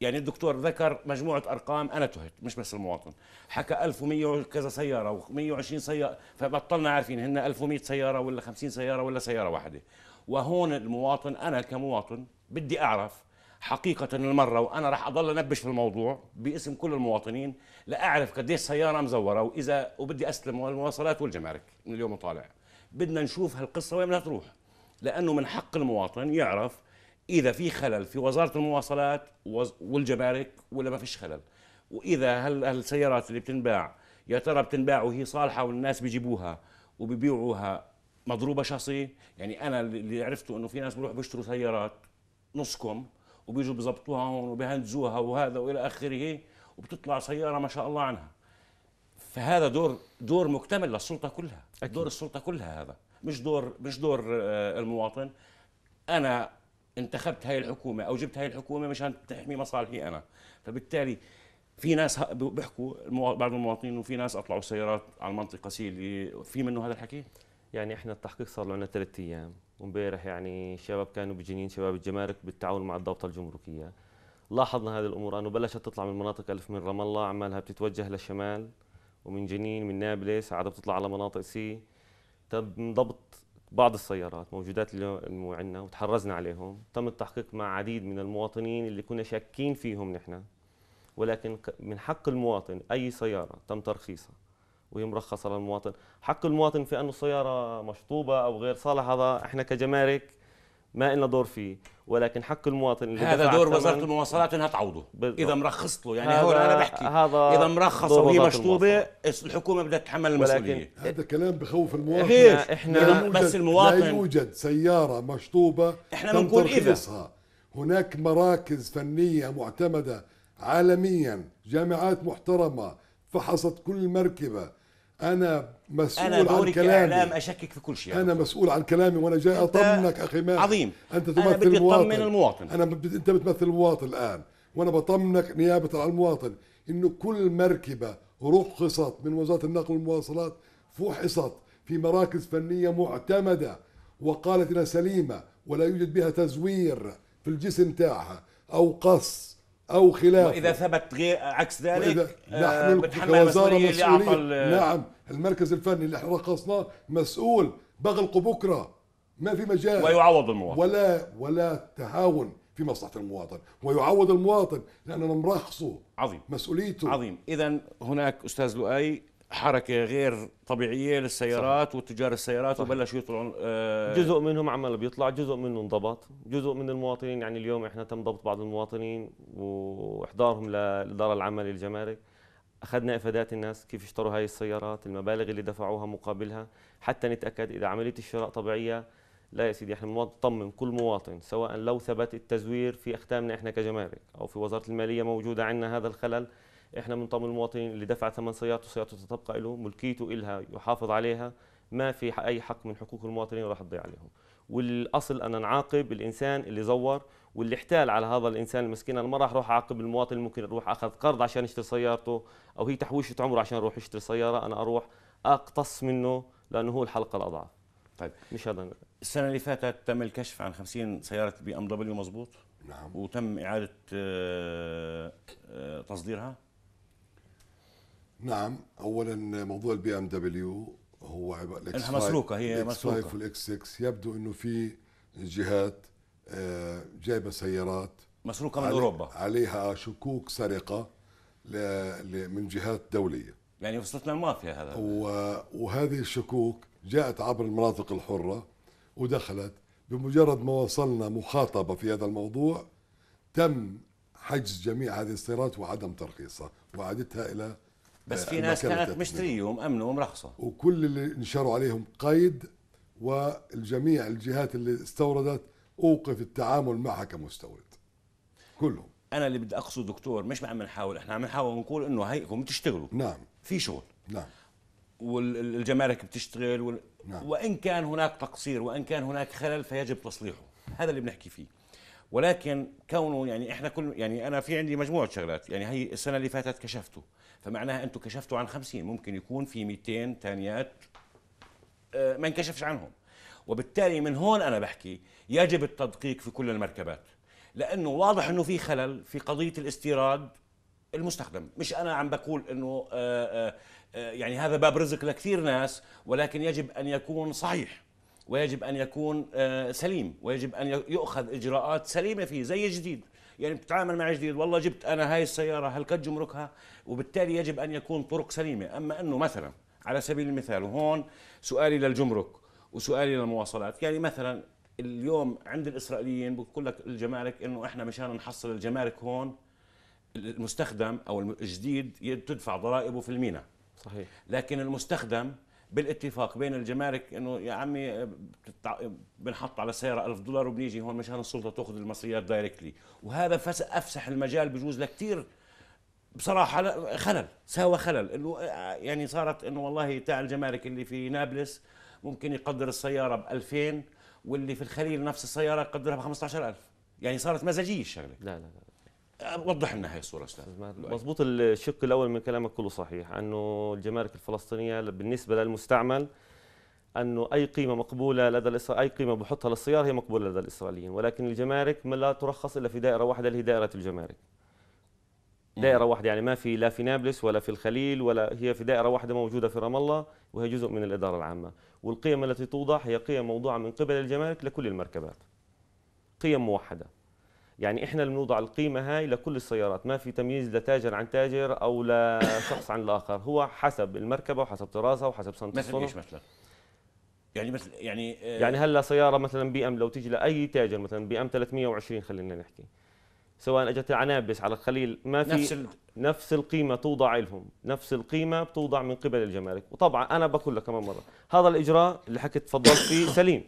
يعني الدكتور ذكر مجموعة أرقام أنا تهت مش بس المواطن حكى 1100 كذا سيارة و120 سيارة فبطلنا عارفين هن 1100 سيارة ولا 50 سيارة ولا سيارة واحدة وهون المواطن أنا كمواطن بدي أعرف حقيقة المرة وأنا راح أضل أنبش في الموضوع باسم كل المواطنين لأعرف قديش سيارة مزورة وإذا وبدي أستلم المواصلات والجمارك من اليوم وطالع بدنا نشوف هالقصة وين بدها تروح لأنه من حق المواطن يعرف اذا في خلل في وزاره المواصلات والجمارك ولا ما فيش خلل واذا هل السيارات اللي بتنباع يا ترى بتنباع وهي صالحه والناس بيجيبوها وبيبيعوها مضروبه شاصي يعني انا اللي عرفته انه في ناس بيروحوا بيشتروا سيارات نصكم وبيجوا بيظبطوها هون وبيهندزوها وهذا والى اخره وبتطلع سياره ما شاء الله عنها فهذا دور دور مكتمل للسلطه كلها أكيد. دور السلطه كلها هذا مش دور مش دور آه، المواطن انا انتخبت هاي الحكومه او جبت هاي الحكومه مشان تحمي مصالحي انا فبالتالي في ناس بيحكوا بعض المواطنين وفي ناس اطلعوا سيارات على المنطقه سيلي في منه هذا الحكي يعني احنا التحقيق صار لنا ثلاث ايام وامبارح يعني الشباب كانوا بجنين شباب الجمارك بالتعاون مع الضابطه الجمركيه لاحظنا هذه الامور انه بلشت تطلع من مناطق الف من رام الله عمالها بتتوجه للشمال ومن جنين من نابلس عاد بتطلع على مناطق سي تم ضبط بعض السيارات موجودات اللي عندنا وتحرزنا عليهم تم التحقيق مع عديد من المواطنين اللي كنا شاكين فيهم نحن ولكن من حق المواطن اي سياره تم ترخيصها وهي مرخصه للمواطن حق المواطن في انه السياره مشطوبه او غير صالحه هذا احنا كجمارك ما لنا دور فيه ولكن حق المواطن اللي هذا دور وزاره المواصلات انها تعوضه اذا مرخصت له يعني هون انا بحكي هذا اذا مرخصه وهي مشطوبه الحكومه بدها تتحمل المسؤوليه هذا كلام بخوف المواطن ليش احنا بس المواطن لا يوجد سياره مشطوبه احنا بنقول اذا هناك مراكز فنيه معتمده عالميا جامعات محترمه فحصت كل مركبه انا مسؤول أنا عن كلامي انا اشكك في كل شيء انا مسؤول عن كلامي وانا جاي اطمنك اخي ماهر عظيم انت تمثل أنا بدي المواطن المواطن انا انت بتمثل المواطن الان وانا بطمنك نيابه عن المواطن انه كل مركبه رخصت من وزاره النقل والمواصلات فحصت في مراكز فنيه معتمده وقالت انها سليمه ولا يوجد بها تزوير في الجسم تاعها او قص او خلافه واذا ثبت غير عكس ذلك آه نحن كوزاره مسؤولين نعم المركز الفني اللي احنا رقصناه مسؤول بغلقه بكره ما في مجال ويعوض المواطن ولا ولا تهاون في مصلحه المواطن ويعوض المواطن لاننا مرخصه عظيم مسؤوليته عظيم اذا هناك استاذ لؤي حركه غير طبيعيه للسيارات صح. وتجار السيارات صح. وبلشوا يطلعوا آه جزء منهم عمل بيطلع جزء منه انضبط جزء من المواطنين يعني اليوم احنا تم ضبط بعض المواطنين واحضارهم للاداره العامه للجمارك اخذنا افادات الناس كيف اشتروا هاي السيارات المبالغ اللي دفعوها مقابلها حتى نتاكد اذا عمليه الشراء طبيعيه لا يا سيدي احنا بنطمن كل مواطن سواء لو ثبت التزوير في اختامنا احنا كجمارك او في وزاره الماليه موجوده عندنا هذا الخلل احنا بنطمن المواطنين اللي دفع ثمن سيارته سيارته تتبقى له ملكيته إلها يحافظ عليها ما في اي حق من حقوق المواطنين راح تضيع عليهم والاصل ان نعاقب الانسان اللي زور واللي احتال على هذا الانسان المسكين انا ما راح اروح اعاقب المواطن ممكن اروح اخذ قرض عشان يشتري سيارته او هي تحويشه عمره عشان اروح يشتري سياره انا اروح اقتص منه لانه هو الحلقه الاضعف طيب مش هذا السنه اللي فاتت تم الكشف عن 50 سياره بي ام دبليو مضبوط نعم وتم اعاده آه، آه، تصديرها نعم اولا موضوع البي ام دبليو هو الاكس انها مسروقه هي مسروقه الاكس والاكس 6 يبدو انه في جهات آه، جايبه سيارات مسروقه من علي اوروبا عليها شكوك سرقه من جهات دوليه يعني وصلت للمافيا هذا وهذه الشكوك جاءت عبر المناطق الحره ودخلت بمجرد ما وصلنا مخاطبه في هذا الموضوع تم حجز جميع هذه السيارات وعدم ترخيصها واعادتها الى بس آه، في ناس كانت مشتريه ومأمنه ومرخصه وكل اللي نشروا عليهم قيد والجميع الجهات اللي استوردت اوقف التعامل معها كمستورد كلهم انا اللي بدي اقصد دكتور مش عم نحاول احنا عم نحاول نقول انه هيكم بتشتغلوا نعم في شغل نعم والجمارك بتشتغل وال... نعم. وان كان هناك تقصير وان كان هناك خلل فيجب تصليحه هذا اللي بنحكي فيه ولكن كونه يعني احنا كل يعني انا في عندي مجموعه شغلات يعني هي السنه اللي فاتت كشفته فمعناها انتم كشفتوا عن 50 ممكن يكون في 200 ثانيات آه، ما انكشفش عنهم وبالتالي من هون انا بحكي يجب التدقيق في كل المركبات لانه واضح انه في خلل في قضيه الاستيراد المستخدم مش انا عم بقول انه آه، آه، يعني هذا باب رزق لكثير ناس ولكن يجب ان يكون صحيح ويجب أن يكون آه، سليم ويجب أن يؤخذ إجراءات سليمة فيه زي جديد يعني بتتعامل مع جديد والله جبت أنا هاي السيارة هلكت جمركها وبالتالي يجب أن يكون طرق سليمة أما أنه مثلا على سبيل المثال وهون سؤالي للجمرك وسؤالي للمواصلات يعني مثلا اليوم عند الإسرائيليين بقول لك الجمارك أنه إحنا مشان نحصل الجمارك هون المستخدم أو الجديد تدفع ضرائبه في المينا صحيح لكن المستخدم بالاتفاق بين الجمارك انه يا عمي آه، بنحط على السياره 1000 دولار وبنيجي هون مشان السلطه تاخذ المصريات دايركتلي وهذا افسح المجال بجوز لكثير بصراحه خلل ساوى خلل انه آه، يعني صارت انه والله تاع الجمارك اللي في نابلس ممكن يقدر السياره ب 2000 واللي في الخليل نفس السياره يقدرها ب 15000 يعني صارت مزاجيه الشغله لا لا لا وضح لنا هي الصوره استاذ مضبوط الشق الاول من كلامك كله صحيح انه الجمارك الفلسطينيه بالنسبه للمستعمل انه اي قيمه مقبوله لدى الاسرائيل اي قيمه بحطها للسياره هي مقبوله لدى الاسرائيليين ولكن الجمارك لا ترخص الا في دائره واحده اللي هي دائره الجمارك دائره واحده يعني ما في لا في نابلس ولا في الخليل ولا هي في دائره واحده موجوده في رام الله وهي جزء من الاداره العامه والقيم التي توضع هي قيم موضوعه من قبل الجمارك لكل المركبات قيم موحده يعني احنا اللي بنوضع القيمه هاي لكل السيارات ما في تمييز لتاجر عن تاجر او لشخص <coughs> عن الاخر هو حسب المركبه وحسب طرازها وحسب سنه الصنع مثل ايش مثلا يعني مثل يعني آه يعني هلا سياره مثلا بي ام لو تيجي لاي تاجر مثلا بي ام 320 خلينا نحكي سواء اجت عنابس على الخليل ما في نفس, نفس القيمه توضع لهم نفس القيمه بتوضع من قبل الجمارك وطبعا انا بقول لك كمان مره هذا الاجراء اللي حكيت تفضلت فيه سليم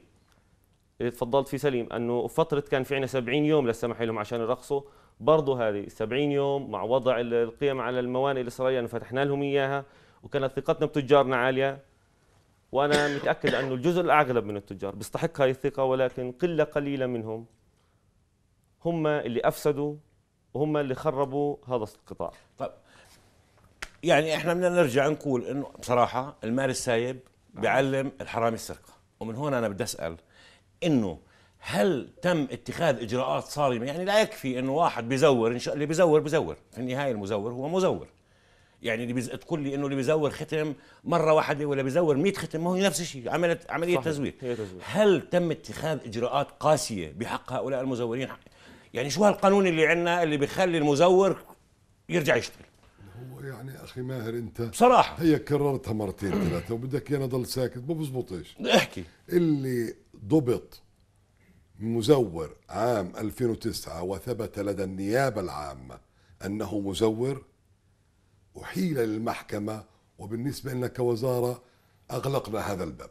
اللي تفضلت فيه سليم انه فتره كان في عندنا 70 يوم للسمح لهم عشان يرقصوا برضه هذه 70 يوم مع وضع القيم على الموانئ الاسرائيليه فتحنا لهم اياها وكانت ثقتنا بتجارنا عاليه وانا متاكد انه الجزء الاغلب من التجار بيستحق هاي الثقه ولكن قله قليله منهم هم اللي افسدوا وهم اللي خربوا هذا القطاع طيب يعني احنا بدنا نرجع نقول انه بصراحه المال السايب نعم. بيعلم الحرامي السرقه ومن هون انا بدي اسال انه هل تم اتخاذ اجراءات صارمه يعني لا يكفي انه واحد بيزور إن شاء اللي بيزور بيزور في النهايه المزور هو مزور يعني اللي بتقول تقول لي انه اللي بيزور ختم مره واحده ولا بيزور 100 ختم ما هو نفس الشيء عملت عمليه صحيح. تزوير تزوير. هل تم اتخاذ اجراءات قاسيه بحق هؤلاء المزورين يعني شو هالقانون اللي عندنا اللي بيخلي المزور يرجع يشتغل هو يعني اخي ماهر انت بصراحه هي كررتها مرتين ثلاثه وبدك انا اضل ساكت ما بزبطش احكي اللي ضبط مزور عام 2009 وثبت لدى النيابة العامة أنه مزور أحيل للمحكمة وبالنسبة لنا كوزارة أغلقنا هذا الباب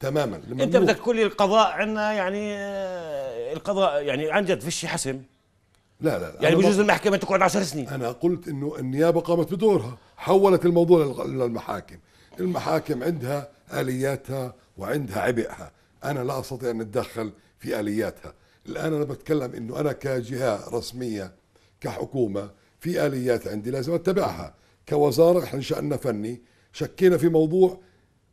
تماما أنت بدك تقول لي القضاء عندنا يعني آه، القضاء يعني عن جد فيش حسم لا لا يعني بجوز المحكمة تقعد عشر سنين أنا قلت أنه النيابة قامت بدورها حولت الموضوع للمحاكم المحاكم عندها آلياتها وعندها عبئها انا لا استطيع ان اتدخل في الياتها الان انا بتكلم انه انا كجهه رسميه كحكومه في اليات عندي لازم اتبعها كوزاره احنا شاننا فني شكينا في موضوع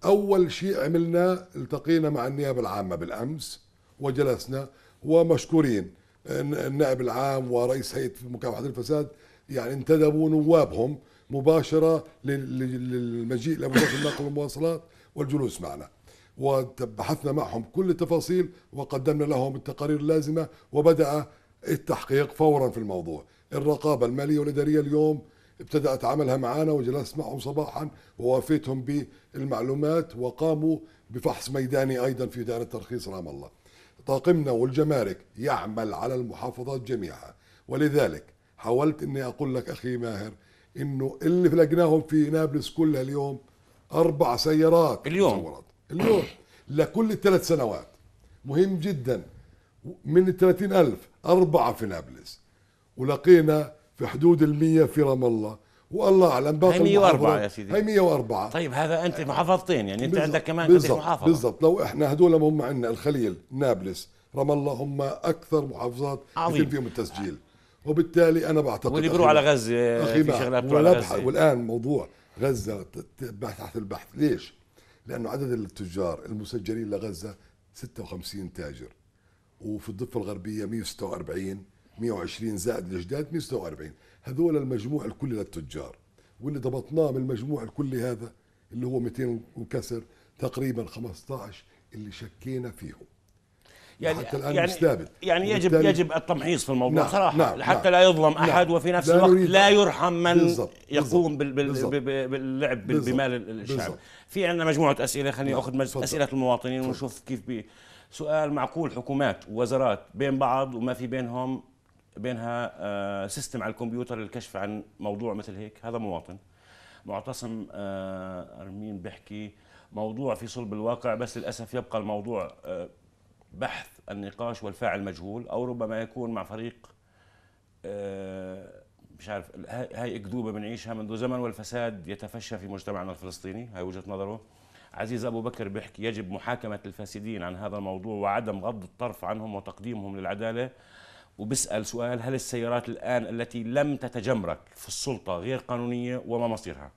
اول شيء عملناه التقينا مع النيابه العامه بالامس وجلسنا ومشكورين النائب العام ورئيس هيئه مكافحه الفساد يعني انتدبوا نوابهم مباشره للمجيء لوزاره النقل والمواصلات والجلوس معنا وبحثنا معهم كل التفاصيل وقدمنا لهم التقارير اللازمة وبدأ التحقيق فورا في الموضوع الرقابة المالية والإدارية اليوم ابتدأت عملها معنا وجلست معهم صباحا ووافيتهم بالمعلومات وقاموا بفحص ميداني أيضا في دائرة ترخيص رام الله طاقمنا والجمارك يعمل على المحافظات جميعها ولذلك حاولت اني اقول لك اخي ماهر انه اللي لقناهم في نابلس كلها اليوم اربع سيارات اليوم مصورات. اللوح لكل ثلاث سنوات مهم جدا من ال ألف أربعة في نابلس ولقينا في حدود المية في رام الله والله اعلم باقي هي 104 يا سيدي هي 104 طيب هذا انت آه، محافظتين يعني انت عندك كمان قديش محافظه بالضبط لو احنا هذول هم عندنا الخليل نابلس رام الله هم اكثر محافظات عظيم فيهم التسجيل وبالتالي انا بعتقد واللي بيروح على غزه في شغلات بتروح على غزه والان موضوع غزه تحت البحث ليش؟ لانه عدد التجار المسجلين لغزه 56 تاجر وفي الضفه الغربيه 146 120 زائد الجداد 146 هذول المجموع الكلي للتجار واللي ضبطناه من المجموع الكلي هذا اللي هو 200 وكسر تقريبا 15 اللي شكينا فيهم يعني حتى الان يعني مش ثابت يعني يجب يجب التمحيص في الموضوع نعم صراحه نعم, نعم. حتى نعم لا يظلم نعم. احد نعم وفي نفس لا الوقت لا يرحم من بالزبط يقوم بالزبط باللعب بالزبط بمال الشعب في عندنا مجموعه اسئله خليني نعم، اخذ اسئله المواطنين ونشوف كيف بي سؤال معقول حكومات ووزارات بين بعض وما في بينهم بينها آه، سيستم على الكمبيوتر للكشف عن موضوع مثل هيك هذا مواطن معتصم آه، ارمين بيحكي موضوع في صلب الواقع بس للاسف يبقى الموضوع آه، بحث النقاش والفاعل مجهول او ربما يكون مع فريق آه، مش عارف هاي اكذوبه بنعيشها منذ زمن والفساد يتفشى في مجتمعنا الفلسطيني هاي وجهه نظره عزيز ابو بكر بيحكي يجب محاكمه الفاسدين عن هذا الموضوع وعدم غض الطرف عنهم وتقديمهم للعداله وبسال سؤال هل السيارات الان التي لم تتجمرك في السلطه غير قانونيه وما مصيرها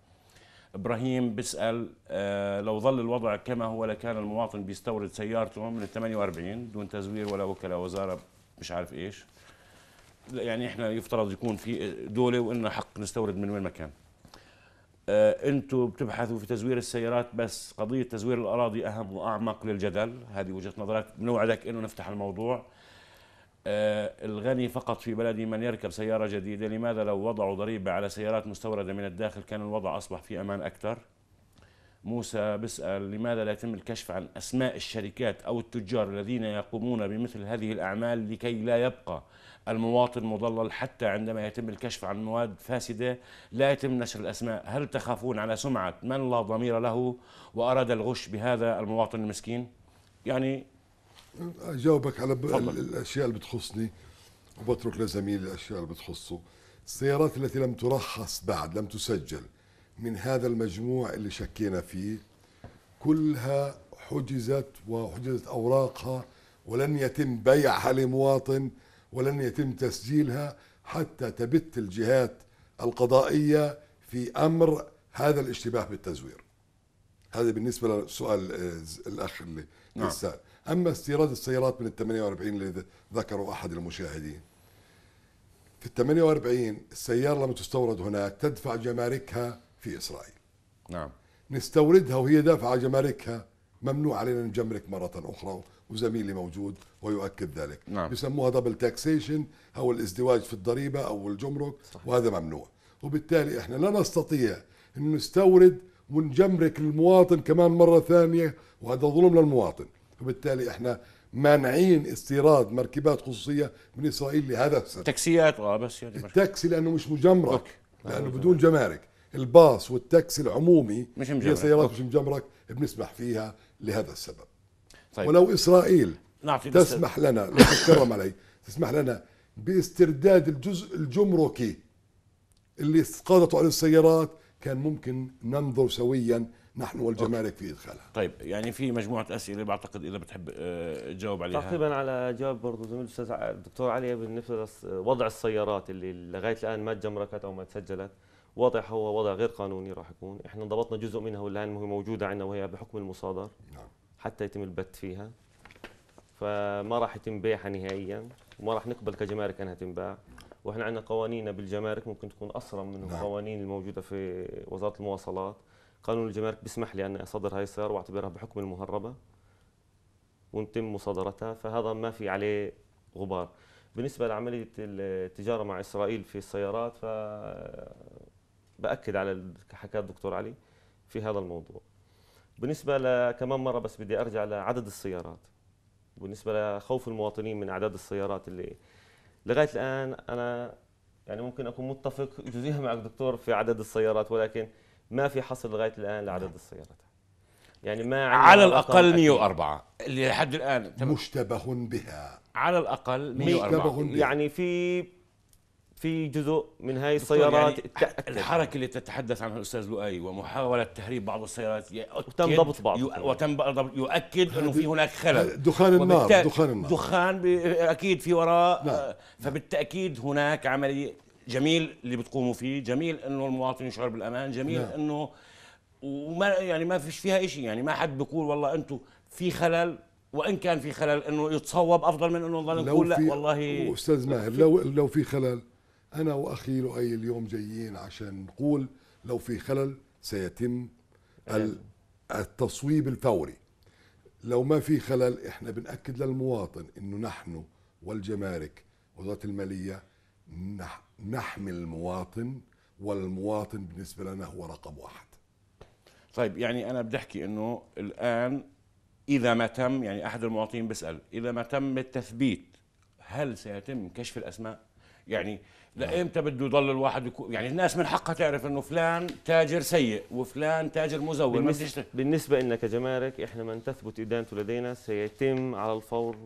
ابراهيم بيسال آه، لو ظل الوضع كما هو لكان المواطن بيستورد سيارته من ال 48 دون تزوير ولا وكلاء وزاره مش عارف ايش يعني احنا يفترض يكون في دوله وإنه حق نستورد من وين ما كان آه، انتم بتبحثوا في تزوير السيارات بس قضيه تزوير الاراضي اهم واعمق للجدل هذه وجهه نظرك بنوعدك انه نفتح الموضوع آه، الغني فقط في بلدي من يركب سيارة جديدة لماذا لو وضعوا ضريبة على سيارات مستوردة من الداخل كان الوضع أصبح في أمان أكثر موسى بيسأل لماذا لا يتم الكشف عن أسماء الشركات أو التجار الذين يقومون بمثل هذه الأعمال لكي لا يبقى المواطن مضلل حتى عندما يتم الكشف عن مواد فاسدة لا يتم نشر الأسماء هل تخافون على سمعة من لا ضمير له وأراد الغش بهذا المواطن المسكين؟ يعني اجاوبك على ب... الاشياء اللي بتخصني وبترك لزميلي الاشياء اللي بتخصه السيارات التي لم ترخص بعد لم تسجل من هذا المجموع اللي شكينا فيه كلها حجزت وحجزت اوراقها ولن يتم بيعها لمواطن ولن يتم تسجيلها حتى تبت الجهات القضائيه في امر هذا الاشتباه بالتزوير هذا بالنسبه للسؤال آه، الاخ اللي نعم. أما استيراد السيارات من ال 48 اللي ذكره أحد المشاهدين في ال 48 السيارة لما تستورد هناك تدفع جماركها في إسرائيل نعم نستوردها وهي دافعة جماركها ممنوع علينا نجمرك مرة أخرى وزميلي موجود ويؤكد ذلك نعم. يسموها دبل تاكسيشن أو الازدواج في الضريبة أو الجمرك صحيح. وهذا ممنوع وبالتالي احنا لا نستطيع أن نستورد ونجمرك المواطن كمان مرة ثانية وهذا ظلم للمواطن وبالتالي احنا مانعين استيراد مركبات خصوصيه من اسرائيل لهذا السبب تاكسيات اه بس يعني التاكسي لانه مش مجمرك أوكي. لانه آه، بدون جمارك الباص والتاكسي العمومي مش مجمرك. هي سيارات مش مجمرك بنسمح فيها لهذا السبب طيب. ولو اسرائيل نعطي تسمح لنا لو تتكرم علي تسمح لنا باسترداد الجزء الجمركي اللي استقالته على السيارات كان ممكن ننظر سويا نحن والجمارك في ادخالها طيب يعني في مجموعه اسئله بعتقد اذا بتحب آه، تجاوب عليها تقريبا على جواب برضه زميل الاستاذ الدكتور علي بالنسبه لوضع السيارات اللي لغايه الان ما تجمركت او ما تسجلت وضع هو وضع غير قانوني راح يكون احنا ضبطنا جزء منها والان هي موجوده عندنا وهي بحكم المصادر نعم. حتى يتم البت فيها فما راح يتم بيعها نهائيا وما راح نقبل كجمارك انها تنباع واحنا عندنا قوانين بالجمارك ممكن تكون اسرع من نعم. القوانين الموجوده في وزاره المواصلات قانون الجمارك بيسمح لي اني أصدر هاي السيارة وأعتبرها بحكم المهربة ونتم مصادرتها فهذا ما في عليه غبار بالنسبة لعملية التجارة مع إسرائيل في السيارات ف بأكد على اللي حكاه الدكتور علي في هذا الموضوع بالنسبة لكمان مرة بس بدي أرجع لعدد السيارات بالنسبة لخوف المواطنين من أعداد السيارات اللي لغاية الآن أنا يعني ممكن أكون متفق جزئيا معك دكتور في عدد السيارات ولكن ما في حصر لغايه الان لعدد نعم. السيارات يعني ما على الاقل 104 اللي لحد الان مشتبه بها على الاقل 104 يعني في في جزء من هاي السيارات يعني الحركه اللي تتحدث عنها الاستاذ لؤي ومحاوله تهريب بعض السيارات وتم ضبط بعض وتم ضبط يؤكد انه في هناك خلل دخان النار دخان النار دخان اكيد في وراء نعم. فبالتاكيد هناك عمليه جميل اللي بتقوموا فيه جميل انه المواطن يشعر بالامان جميل نعم. انه وما يعني ما فيش فيها شيء يعني ما حد بيقول والله انتم في خلل وان كان في خلل انه يتصوب افضل من انه نضل نقول لا والله استاذ ماهر لو لو في خلل انا واخي لؤي اليوم جايين عشان نقول لو في خلل سيتم نعم. التصويب الفوري لو ما في خلل احنا بناكد للمواطن انه نحن والجمارك وزاره الماليه نحمي المواطن والمواطن بالنسبه لنا هو رقم واحد طيب يعني انا بدي احكي انه الان اذا ما تم يعني احد المواطنين بيسال اذا ما تم التثبيت هل سيتم كشف الاسماء يعني لا نعم. امتى بده يضل الواحد يكون يعني الناس من حقها تعرف انه فلان تاجر سيء وفلان تاجر مزور بالنسبه, بالنسبة لنا كجمارك احنا من تثبت ادانته لدينا سيتم على الفور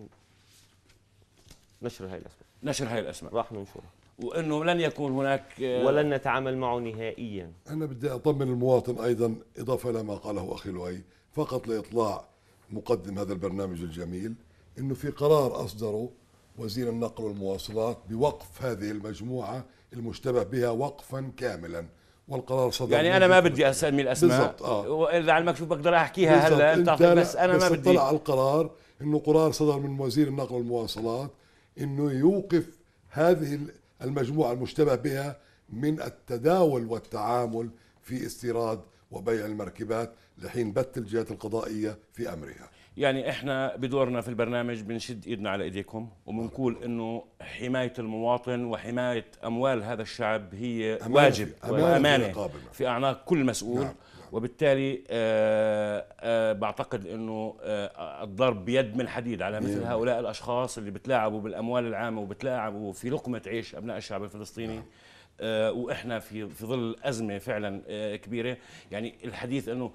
نشر هاي الاسماء نشر هاي الاسماء راح ننشرها وانه لن يكون هناك آه، ولن نتعامل معه نهائيا انا بدي اطمن المواطن ايضا اضافه الى ما قاله اخي لؤي فقط لاطلاع مقدم هذا البرنامج الجميل انه في قرار اصدره وزير النقل والمواصلات بوقف هذه المجموعه المشتبه بها وقفا كاملا والقرار صدر يعني انا ما بدي اسمي الاسماء بالضبط اه واذا على المكشوف بقدر احكيها هلا انت, انت بس انا بس ما بدي طلع القرار انه قرار صدر من وزير النقل والمواصلات انه يوقف هذه المجموعة المشتبه بها من التداول والتعامل في استيراد وبيع المركبات لحين بث الجهات القضائية في أمرها يعني احنا بدورنا في البرنامج بنشد ايدنا على ايديكم وبنقول انه حمايه المواطن وحمايه اموال هذا الشعب هي أمانة واجب وامانه في, في اعناق كل مسؤول نعم. وبالتالي آه، آه، بعتقد انه آه، الضرب بيد من حديد على مثل هؤلاء الاشخاص اللي بتلاعبوا بالاموال العامه وبتلاعبوا في لقمه عيش ابناء الشعب الفلسطيني نعم. واحنا في في ظل ازمه فعلا كبيره يعني الحديث انه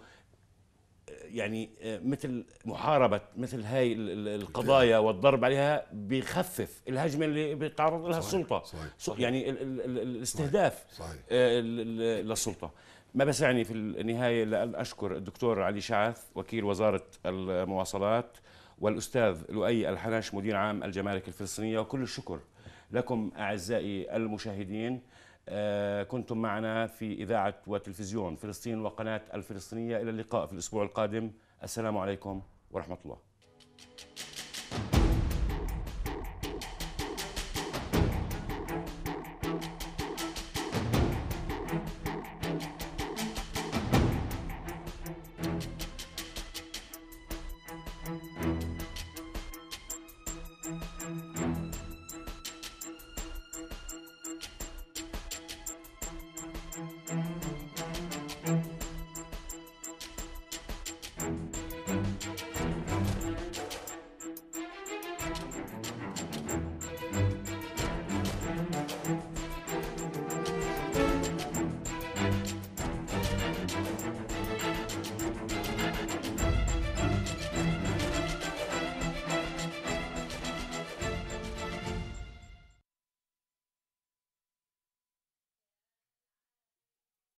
يعني مثل محاربة مثل هاي القضايا والضرب عليها بيخفف الهجمة اللي بتعرض لها السلطة صحيح. صحيح. يعني الاستهداف صحيح. للسلطة ما بسعني في النهاية إلا أن أشكر الدكتور علي شعث وكيل وزارة المواصلات والأستاذ لؤي الحناش مدير عام الجمارك الفلسطينية وكل الشكر لكم أعزائي المشاهدين آه، كنتم معنا في إذاعة وتلفزيون فلسطين وقناة الفلسطينية إلى اللقاء في الأسبوع القادم السلام عليكم ورحمة الله